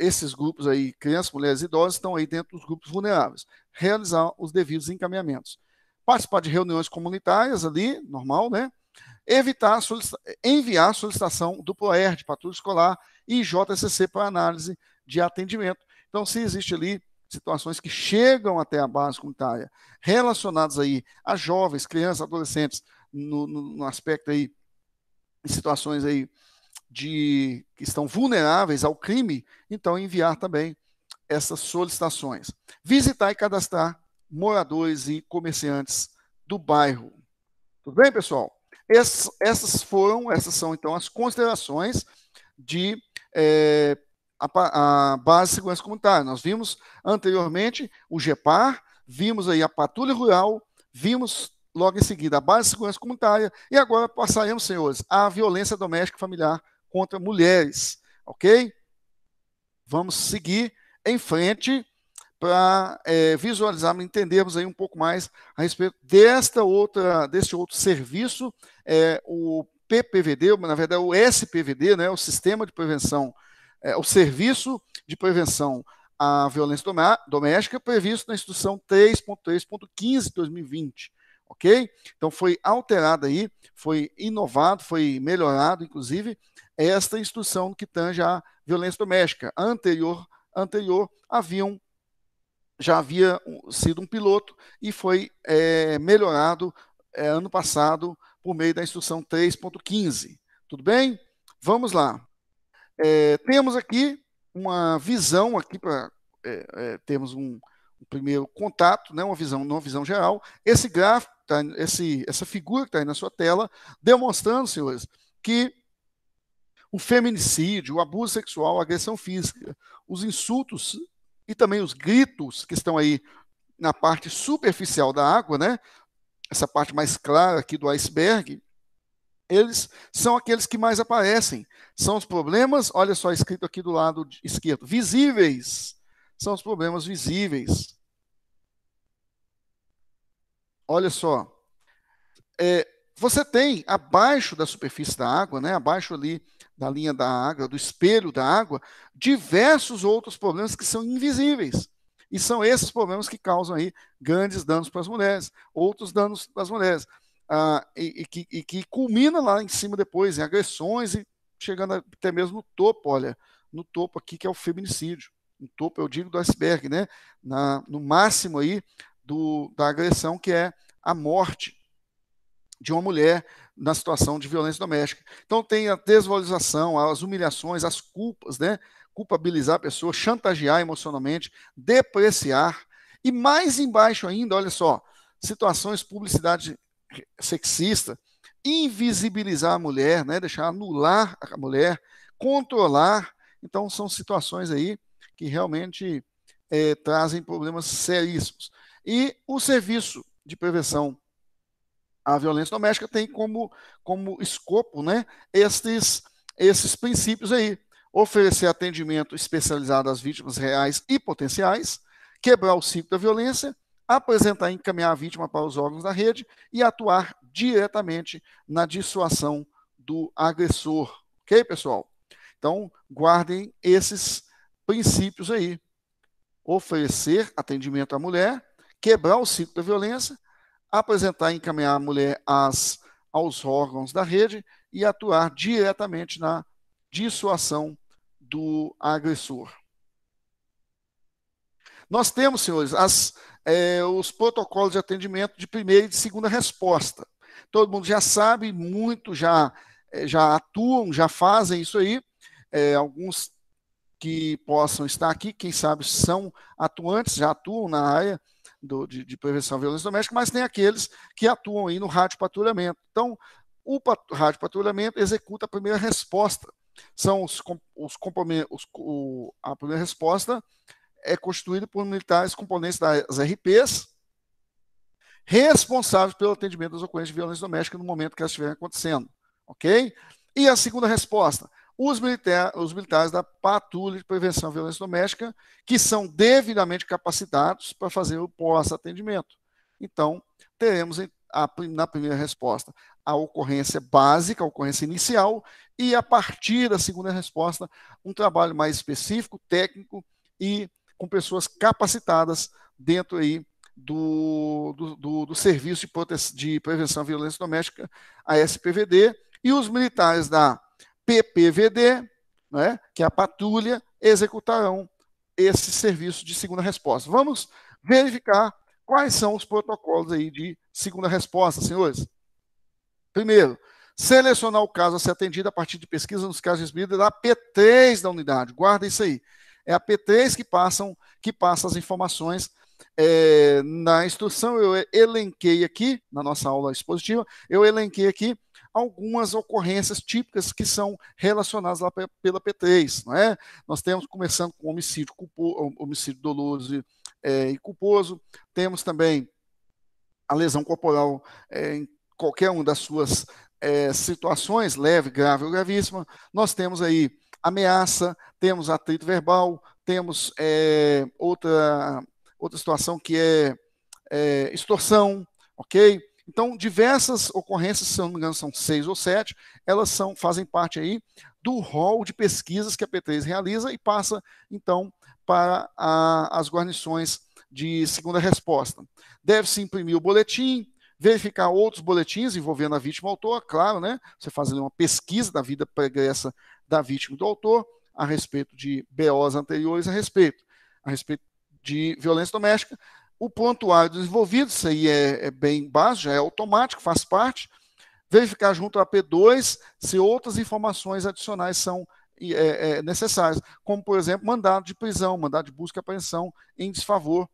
esses grupos aí, crianças, mulheres e idosos, estão aí dentro dos grupos vulneráveis. Realizar os devidos encaminhamentos. Participar de reuniões comunitárias ali, normal, né? Evitar solicita enviar solicitação do PROERD, Patrulha Escolar e JCC para análise de atendimento. Então, se existe ali situações que chegam até a base comunitária, relacionadas aí a jovens, crianças, adolescentes, no, no, no aspecto aí, em situações aí de que estão vulneráveis ao crime, então enviar também essas solicitações. Visitar e cadastrar moradores e comerciantes do bairro. Tudo bem, pessoal? essas foram, essas são então as considerações de é, a, a base de segurança comunitária. Nós vimos anteriormente o GEPAR, vimos aí a patrulha rural, vimos logo em seguida a base de segurança comunitária e agora passaremos, senhores, à violência doméstica e familiar contra mulheres, ok? Vamos seguir em frente para é, eh, visualizarmos, entendermos aí um pouco mais a respeito desta outra, deste outro serviço, é, o PPVD, na verdade o SPVD, né, o Sistema de Prevenção é, o serviço de prevenção à violência doméstica é previsto na instrução 3.3.15 de 2020, ok? Então foi alterada aí, foi inovado, foi melhorado, inclusive, esta instrução que tange à violência doméstica. Anterior, anterior haviam já havia sido um piloto e foi é, melhorado é, ano passado por meio da instrução 3.15. Tudo bem? Vamos lá. É, temos aqui uma visão aqui para é, é, termos um, um, primeiro contato, né, uma visão, uma visão geral. Esse gráfico, tá, esse, essa figura que está aí na sua tela, demonstrando, senhores, que o feminicídio, o abuso sexual, a agressão física, os insultos e também os gritos que estão aí na parte superficial da água, né? Essa parte mais clara aqui do iceberg, eles são aqueles que mais aparecem. São os problemas, olha só escrito aqui do lado esquerdo, visíveis. São os problemas visíveis. Olha só. É, você tem abaixo da superfície da água, né, abaixo ali da linha da água, do espelho da água, diversos outros problemas que são invisíveis. E são esses problemas que causam aí grandes danos para as mulheres, outros danos para as mulheres. Ah, e, e, que, e, que, culmina lá em cima depois, em agressões e chegando até mesmo no topo, olha, no topo aqui que é o feminicídio, no topo eu digo do iceberg, né? Na, no máximo aí do, da agressão que é a morte de uma mulher na situação de violência doméstica. Então tem a desvalorização, as humilhações, as culpas, né? Culpabilizar a pessoa, chantagear emocionalmente, depreciar. E mais embaixo ainda, olha só, situações, publicidade sexista, invisibilizar a mulher, né, deixar anular a mulher, controlar. Então, são situações aí que realmente é, trazem problemas seríssimos. E o serviço de prevenção à violência doméstica tem como, como escopo né, estes, esses princípios aí. Oferecer atendimento especializado às vítimas reais e potenciais, quebrar o ciclo da violência, apresentar e encaminhar a vítima para os órgãos da rede e atuar diretamente na dissuasão do agressor. Ok, pessoal? Então, guardem esses princípios aí. Oferecer atendimento à mulher, quebrar o ciclo da violência, apresentar e encaminhar a mulher às, aos órgãos da rede e atuar diretamente na dissuasão do agressor. Nós temos, senhores, as, é, os protocolos de atendimento de primeira e de segunda resposta. Todo mundo já sabe, muitos já, é, já atuam, já fazem isso aí. É, alguns que possam estar aqui, quem sabe são atuantes, já atuam na área do, de, de, prevenção à violência doméstica, mas tem aqueles que atuam aí no rádio patrulhamento. Então, o pat, rádio patrulhamento executa a primeira resposta. São os, os, os o, a primeira resposta é constituído por militares componentes das RPs, responsáveis pelo atendimento das ocorrências de violência doméstica no momento que elas estiverem acontecendo. Ok? E a segunda resposta: os, milita os militares da Patrulha de Prevenção à Violência Doméstica, que são devidamente capacitados para fazer o pós-atendimento. Então, teremos a, na primeira resposta a ocorrência básica, a ocorrência inicial, e a partir da segunda resposta, um trabalho mais específico, técnico e com pessoas capacitadas dentro aí do, do, do, do Serviço de, Prote... de Prevenção à Violência Doméstica, a SPVD, e os militares da PPVD, né, que é a patrulha, executarão esse serviço de segunda resposta. Vamos verificar quais são os protocolos aí de segunda resposta, senhores. Primeiro, selecionar o caso a ser atendido a partir de pesquisa nos casos recebidos da P3 da unidade. Guarda isso aí é a P3 que passam que passa as informações. É, na instrução eu elenquei aqui, na nossa aula expositiva, eu elenquei aqui algumas ocorrências típicas que são relacionadas lá pela P3. Não é? Nós temos, começando com homicídio, homicídio doloso é, e culposo, temos também a lesão corporal é, em qualquer uma das suas é, situações, leve, grave ou gravíssima. Nós temos aí ameaça, temos atrito verbal, temos é, outra, outra situação que é, é, extorsão, ok? Então, diversas ocorrências, se não me engano, são seis ou sete, elas são, fazem parte aí do rol de pesquisas que a P3 realiza e passa, então, para a, as guarnições de segunda resposta. Deve-se imprimir o boletim, verificar outros boletins envolvendo a vítima autor, claro, né? Você fazendo uma pesquisa da vida pregressa da vítima e do autor, a respeito de BOs anteriores, a respeito, a respeito de violência doméstica, o pontuário desenvolvido isso aí é, é bem básico, já é automático, faz parte, verificar junto à P2 se outras informações adicionais são é, é, necessárias, como, por exemplo, mandado de prisão, mandado de busca e apreensão em desfavor.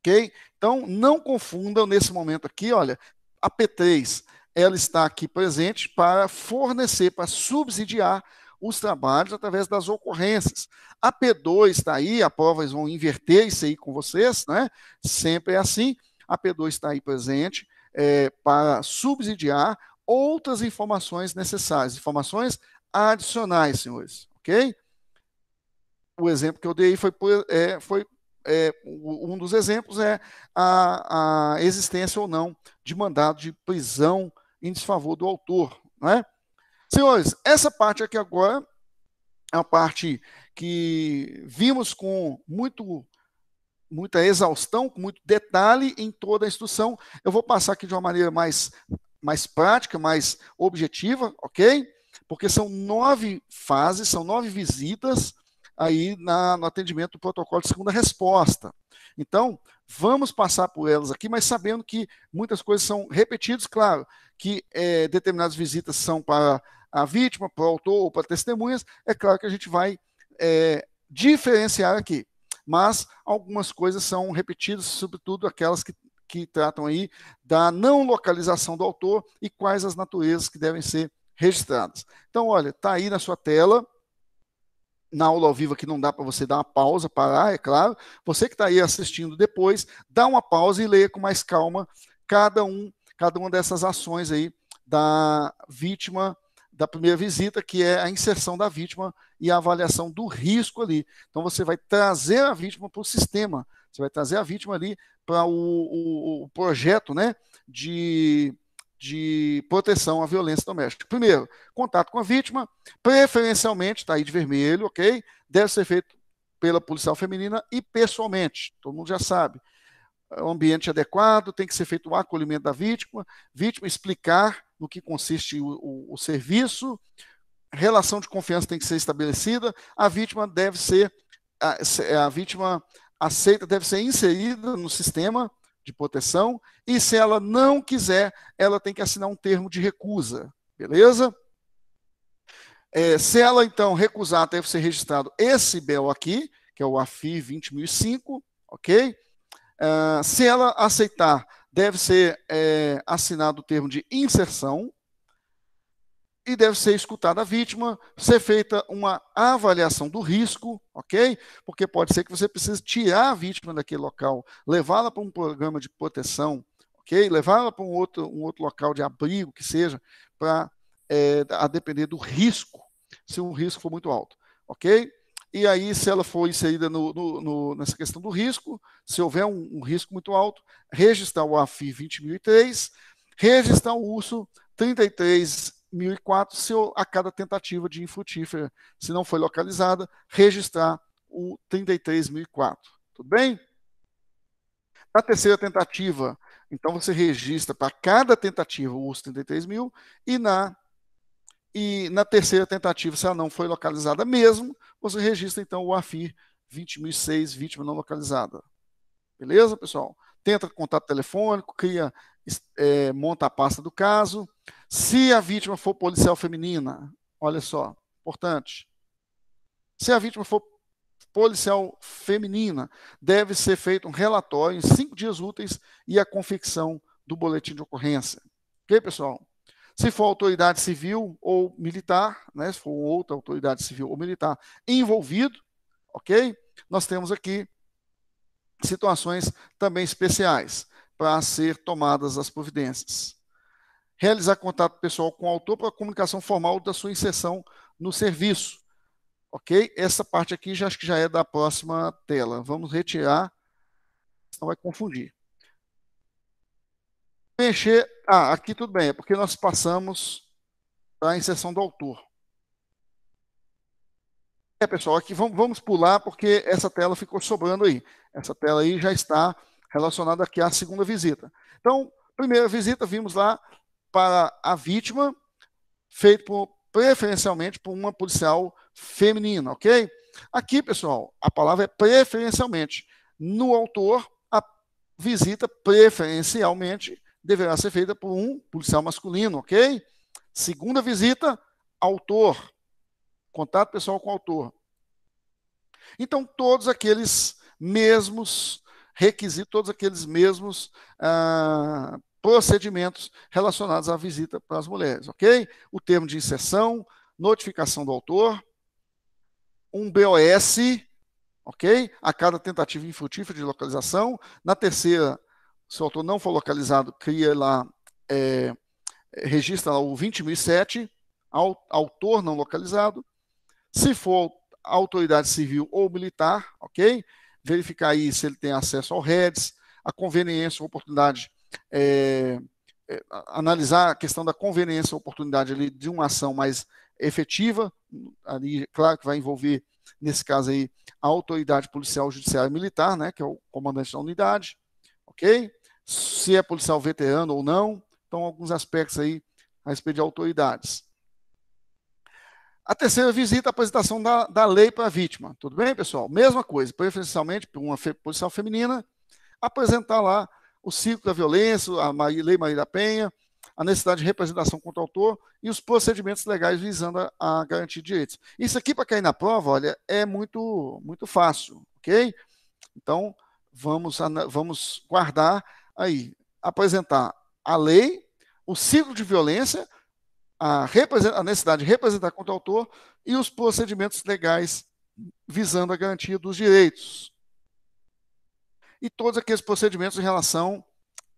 Ok? Então, não confundam nesse momento aqui, olha, a P3 ela está aqui presente para fornecer, para subsidiar os trabalhos através das ocorrências. A P2 está aí, a prova eles vão inverter isso aí com vocês, né? Sempre é assim. A P2 está aí presente é, para subsidiar outras informações necessárias, informações adicionais, senhores, ok? O exemplo que eu dei foi, é, foi é, um dos exemplos é a, a existência ou não de mandado de prisão em desfavor do autor. Né? Senhores, essa parte aqui agora é a parte que vimos com muito muita exaustão, com muito detalhe em toda a instrução. Eu vou passar aqui de uma maneira mais, mais prática, mais objetiva, ok? Porque são nove fases, são nove visitas aí na, no atendimento do protocolo de segunda resposta, então, vamos passar por elas aqui, mas sabendo que muitas coisas são repetidas, claro, que é, determinadas visitas são para a vítima, para o autor ou para testemunhas, é claro que a gente vai é, diferenciar aqui. Mas algumas coisas são repetidas, sobretudo aquelas que, que tratam aí da não localização do autor e quais as naturezas que devem ser registradas. Então, olha, está aí na sua tela na aula ao vivo que não dá para você dar uma pausa, parar, é claro. Você que está aí assistindo depois, dá uma pausa e leia com mais calma cada um, cada uma dessas ações aí da vítima da primeira visita, que é a inserção da vítima e a avaliação do risco ali. Então você vai trazer a vítima para o sistema, você vai trazer a vítima ali para o, o, o projeto, né, de de proteção à violência doméstica. Primeiro, contato com a vítima, preferencialmente, está aí de vermelho, ok? Deve ser feito pela policial feminina e pessoalmente, todo mundo já sabe. O é ambiente adequado, tem que ser feito o acolhimento da vítima, vítima explicar no que consiste o, o, o serviço, relação de confiança tem que ser estabelecida, a vítima deve ser, a, a vítima aceita, deve ser inserida no sistema de proteção, e se ela não quiser, ela tem que assinar um termo de recusa, beleza? É, se ela, então, recusar, deve ser registrado esse BEL aqui, que é o AFI 20.005, ok? Uh, se ela aceitar, deve ser é, assinado o termo de inserção, e deve ser escutada a vítima, ser feita uma avaliação do risco, ok? Porque pode ser que você precise tirar a vítima daquele local, levá-la para um programa de proteção, ok? Levá-la para um outro, um outro local de abrigo, que seja, para é, a depender do risco, se o risco for muito alto, ok? E aí, se ela for inserida no, no, no, nessa questão do risco, se houver um, um risco muito alto, registrar o AFI 20003, registrar o urso 33 1004, se eu, a cada tentativa de infrutífera, se não foi localizada, registrar o 33004. Tudo bem? Na terceira tentativa, então você registra para cada tentativa o urso 33000 e na e na terceira tentativa, se ela não foi localizada mesmo, você registra então o AFIR 20.006, vítima não localizada. Beleza, pessoal? Tenta contato telefônico, cria é, monta a pasta do caso. Se a vítima for policial feminina, olha só, importante. Se a vítima for policial feminina, deve ser feito um relatório em cinco dias úteis e a confecção do boletim de ocorrência. Ok, pessoal? Se for autoridade civil ou militar, né, se for outra autoridade civil ou militar envolvido, ok? Nós temos aqui situações também especiais para ser tomadas as providências. Realizar contato pessoal com o autor para comunicação formal da sua inserção no serviço. Ok? Essa parte aqui já acho que já é da próxima tela. Vamos retirar, senão vai confundir. Mexer. Ah, aqui tudo bem, é porque nós passamos a inserção do autor. É, pessoal, aqui vamos, vamos pular porque essa tela ficou sobrando aí. Essa tela aí já está relacionado aqui à segunda visita. Então, primeira visita, vimos lá para a vítima, feito por, preferencialmente por uma policial feminina, ok? Aqui, pessoal, a palavra é preferencialmente. No autor, a visita preferencialmente deverá ser feita por um policial masculino, ok? Segunda visita, autor. Contato pessoal com o autor. Então, todos aqueles mesmos requisito todos aqueles mesmos ah, procedimentos relacionados à visita para as mulheres, ok? O termo de inserção, notificação do autor, um BOS, ok? A cada tentativa infrutífera de localização. Na terceira, se o autor não for localizado, cria lá, é, registra lá o 20.007, autor não localizado. Se for autoridade civil ou militar, ok? verificar aí se ele tem acesso ao REDS, a conveniência, a oportunidade, é, é, analisar a questão da conveniência, a oportunidade ali de uma ação mais efetiva, ali, claro que vai envolver, nesse caso aí, a autoridade policial, judiciária e militar, né, que é o comandante da unidade, ok? Se é policial veterano ou não, então alguns aspectos aí a respeito de autoridades. A terceira visita, a apresentação da, da lei para a vítima. Tudo bem, pessoal? Mesma coisa, preferencialmente para uma fe, posição feminina, apresentar lá o ciclo da violência, a Maria, lei Maria da Penha, a necessidade de representação contra o autor e os procedimentos legais visando a, a garantir direitos. Isso aqui, para cair na prova, olha, é muito, muito fácil, ok? Então, vamos, vamos guardar aí, apresentar a lei, o ciclo de violência a, a necessidade de representar contra o autor e os procedimentos legais visando a garantia dos direitos. E todos aqueles procedimentos em relação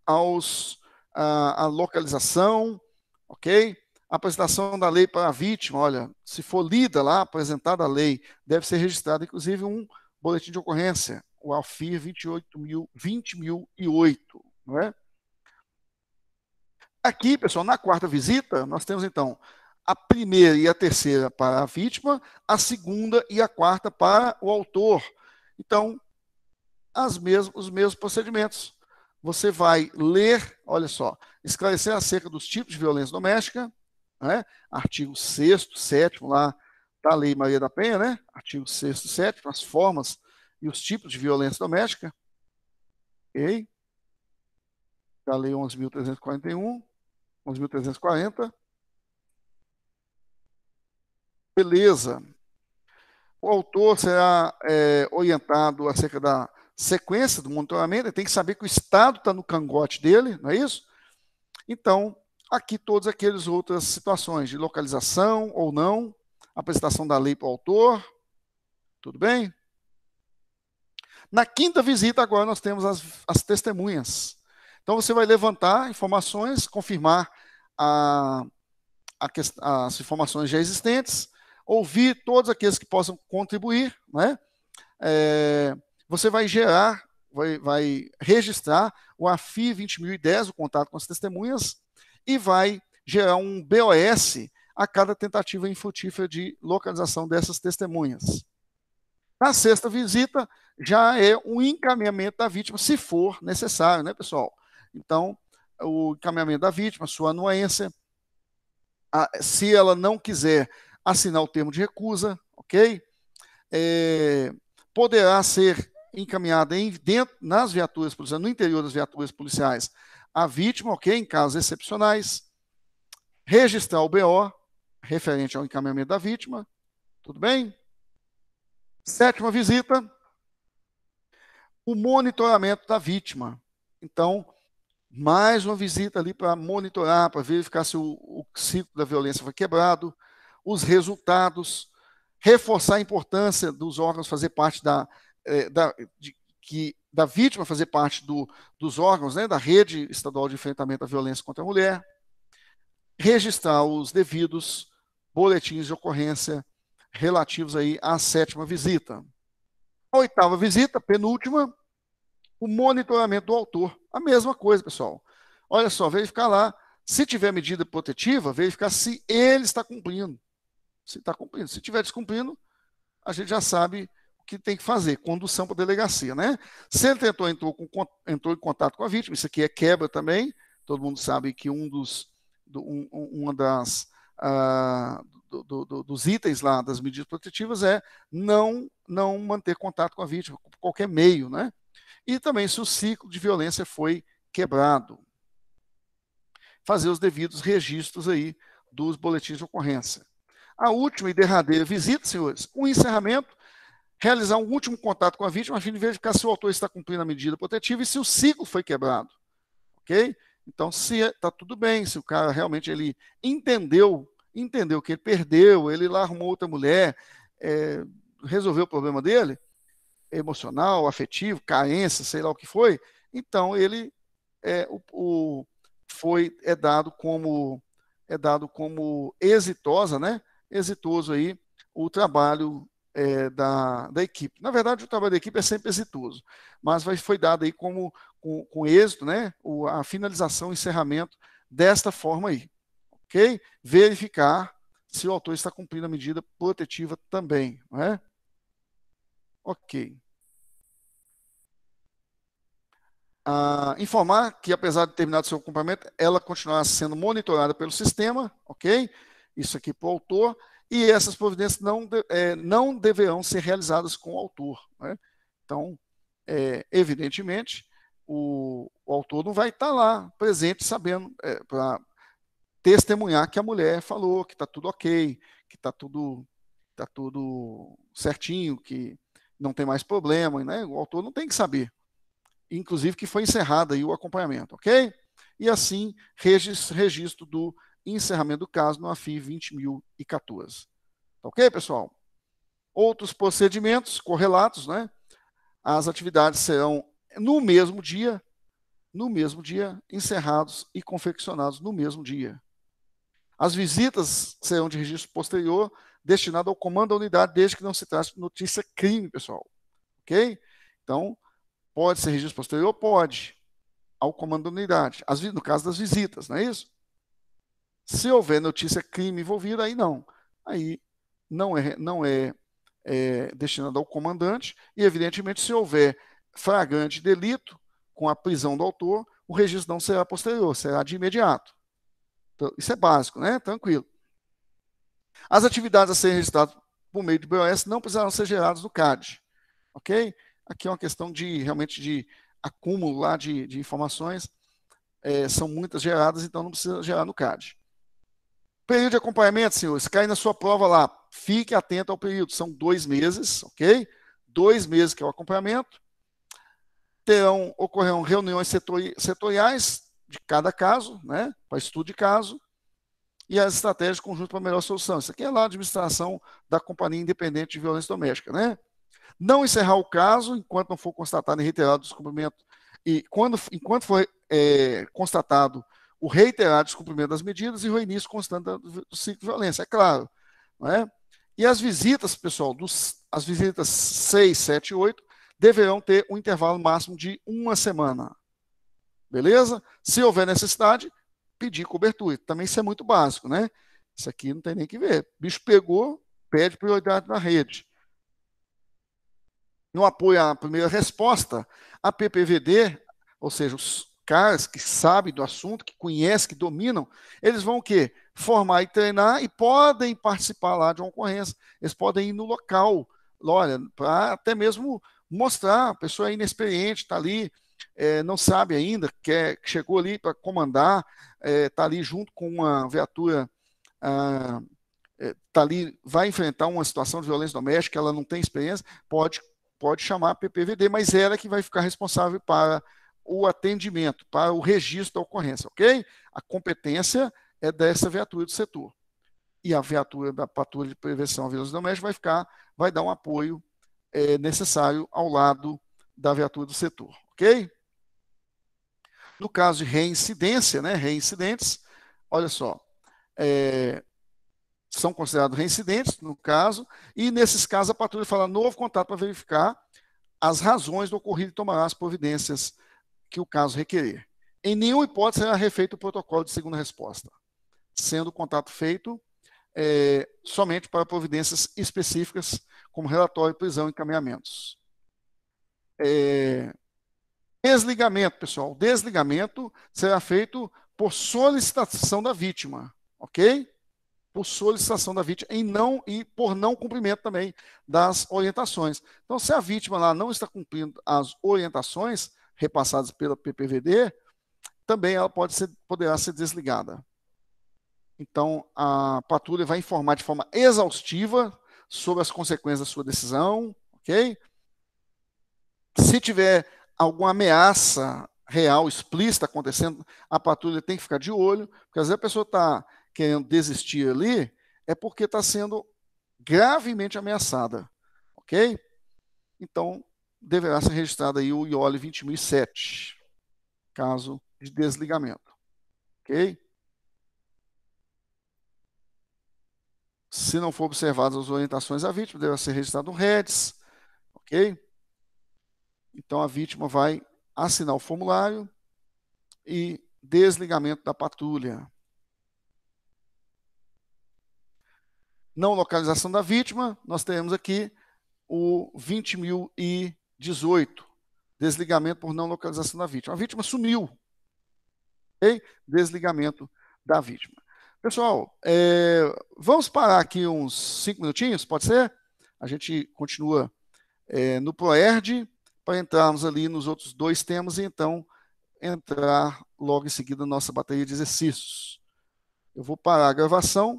aos, a, a localização, ok? A apresentação da lei para a vítima, olha, se for lida lá, apresentada a lei, deve ser registrado, inclusive, um boletim de ocorrência, o AFIR 28.000, 20.008, não é? Aqui, pessoal, na quarta visita, nós temos então a primeira e a terceira para a vítima, a segunda e a quarta para o autor. Então, as mesmos os mesmos procedimentos. Você vai ler, olha só, esclarecer acerca dos tipos de violência doméstica, né? artigo 6, 7 lá da Lei Maria da Penha, né? artigo 6, 7 as formas e os tipos de violência doméstica. Ok? Da Lei 11.341. 11.340. Beleza. O autor será é, orientado acerca da sequência do monitoramento, ele tem que saber que o estado está no cangote dele, não é isso? Então, aqui todas aquelas outras situações de localização ou não, apresentação da lei para o autor, tudo bem? Na quinta visita, agora, nós temos as, as testemunhas. Então, você vai levantar informações, confirmar a, a, as informações já existentes, ouvir todos aqueles que possam contribuir, né? É, você vai gerar, vai, vai registrar o AFI 20.010, o contato com as testemunhas, e vai gerar um BOS a cada tentativa infrutífera de localização dessas testemunhas. Na sexta visita, já é um encaminhamento da vítima, se for necessário, né, pessoal? Então, o encaminhamento da vítima, sua anuência. A, ah, se ela não quiser assinar o termo de recusa, ok? É, poderá ser encaminhada em, dentro, nas viaturas policiais, no interior das viaturas policiais, a vítima, ok? Em casos excepcionais. Registrar o BO, referente ao encaminhamento da vítima, tudo bem? Sétima visita, o monitoramento da vítima. Então, mais uma visita ali para monitorar, para verificar se o, o, ciclo da violência foi quebrado, os resultados, reforçar a importância dos órgãos fazer parte da, é, da de, que da vítima fazer parte do, dos órgãos, né, da rede estadual de enfrentamento à violência contra a mulher, registrar os devidos boletins de ocorrência relativos aí à sétima visita. A oitava visita, penúltima, o monitoramento do autor. A mesma coisa, pessoal. Olha só, verificar lá. Se tiver medida protetiva, verificar se ele está cumprindo. Se está cumprindo. Se tiver descumprindo, a gente já sabe o que tem que fazer. Condução para a delegacia, né? Se ele tentou, entrou, com, entrou em contato com a vítima, isso aqui é quebra também. Todo mundo sabe que um dos, do, um, uma das, uh, do, do, dos itens lá das medidas protetivas é não, não manter contato com a vítima, por qualquer meio, né? e também se o ciclo de violência foi quebrado. Fazer os devidos registros aí dos boletins de ocorrência. A última e derradeira visita, senhores, um encerramento, realizar um último contato com a vítima a fim de verificar se o autor está cumprindo a medida protetiva e se o ciclo foi quebrado. OK? Então, se está é, tudo bem, se o cara realmente ele entendeu, entendeu que ele perdeu, ele lá arrumou outra mulher, é, resolveu o problema dele, emocional, afetivo, carência, sei lá o que foi, então ele é, o, o, foi é dado como é dado como exitosa, né? Exitoso aí o trabalho é, da, da equipe. Na verdade, o trabalho da equipe é sempre exitoso, mas foi dado aí como com, com êxito, né? O, a finalização, o encerramento desta forma aí, ok? Verificar se o autor está cumprindo a medida protetiva também, não é? Ok. Ah, informar que, apesar de terminar o seu cumprimento, ela continuará sendo monitorada pelo sistema, ok? Isso aqui para o autor. E essas providências não, de, é, não deverão ser realizadas com o autor. Né? Então, é, evidentemente, o, o, autor não vai estar tá lá presente sabendo é, para testemunhar que a mulher falou que está tudo ok, que está tudo, tá tudo certinho, que não tem mais problema, né? O autor não tem que saber. Inclusive que foi encerrado aí o acompanhamento, ok? E assim, registro do encerramento do caso no AFI 20.014. Tá ok, pessoal? Outros procedimentos correlatos, né? As atividades serão no mesmo dia, no mesmo dia, encerrados e confeccionados no mesmo dia. As visitas serão de registro posterior destinado ao comando da unidade, desde que não se trate de notícia crime, pessoal. Ok? Então, pode ser registro posterior? Pode. Ao comando da unidade. As, no caso das visitas, não é isso? Se houver notícia crime envolvida, aí não. Aí não é, não é, é destinado ao comandante. E, evidentemente, se houver fragante delito com a prisão do autor, o registro não será posterior, será de imediato. Então, isso é básico, né? Tranquilo. As atividades a serem registradas por meio do BOS não precisarão ser geradas no CAD. Ok? Aqui é uma questão de realmente de acúmulo lá de, de informações. É, são muitas geradas, então não precisa gerar no CAD. Período de acompanhamento, senhores, cai na sua prova lá. Fique atento ao período. São dois meses, ok? Dois meses que é o acompanhamento. Terão, ocorrerão reuniões setoriais de cada caso, né? Para estudo de caso e as estratégias conjuntas para melhor solução. Isso aqui é lá a administração da Companhia Independente de Violência Doméstica, né? Não encerrar o caso enquanto não for constatado e reiterado o descumprimento, e quando, enquanto for é, constatado o reiterado descumprimento das medidas e o reinício constante do, do ciclo de violência, é claro. Né? E as visitas, pessoal, dos, as visitas 6, 7 e 8 deverão ter um intervalo máximo de uma semana. Beleza? Se houver necessidade, pedir cobertura. Também isso é muito básico, né? Isso aqui não tem nem que ver. Bicho pegou, pede prioridade na rede. No apoio à primeira resposta, a PPVD, ou seja, os caras que sabem do assunto, que conhecem, que dominam, eles vão o quê? Formar e treinar e podem participar lá de uma ocorrência. Eles podem ir no local, olha, para até mesmo mostrar, a pessoa é inexperiente, está ali, é, não sabe ainda, quer, chegou ali para comandar, está é, tá ali junto com uma viatura, está ah, é, tá ali, vai enfrentar uma situação de violência doméstica, ela não tem experiência, pode, pode chamar a PPVD, mas ela é que vai ficar responsável para o atendimento, para o registro da ocorrência, ok? A competência é dessa viatura do setor. E a viatura da patrulha de prevenção à violência doméstica vai ficar, vai dar um apoio é, necessário ao lado da viatura do setor, ok? No caso de reincidência, né, reincidentes, olha só, é, são considerados reincidentes, no caso, e nesses casos a patrulha fala novo contato para verificar as razões do ocorrido e tomará as providências que o caso requerer. Em nenhuma hipótese será refeito o protocolo de segunda resposta, sendo o contato feito é, somente para providências específicas, como relatório, prisão e encaminhamentos. É, Desligamento, pessoal. Desligamento será feito por solicitação da vítima, ok? Por solicitação da vítima e não e por não cumprimento também das orientações. Então, se a vítima lá não está cumprindo as orientações repassadas pela PPVD, também ela pode ser, poderá ser desligada. Então, a patrulha vai informar de forma exaustiva sobre as consequências da sua decisão, ok? Se tiver alguma ameaça real, explícita acontecendo, a patrulha tem que ficar de olho, porque às vezes a pessoa está querendo desistir ali, é porque está sendo gravemente ameaçada, ok? Então, deverá ser registrado aí o IOLI 2007 caso de desligamento, ok? Se não for observadas as orientações à vítima, deverá ser registrado o REDS, ok? Então a vítima vai assinar o formulário e desligamento da patrulha. Não localização da vítima, nós teremos aqui o 20.018, desligamento por não localização da vítima. A vítima sumiu. Okay? Desligamento da vítima. Pessoal, é, vamos parar aqui uns cinco minutinhos, pode ser? A gente continua é, no ProERD para entrarmos ali nos outros dois temas e então entrar logo em seguida na nossa bateria de exercícios. Eu vou parar a gravação,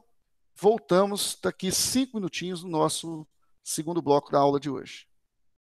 voltamos daqui cinco minutinhos no nosso segundo bloco da aula de hoje.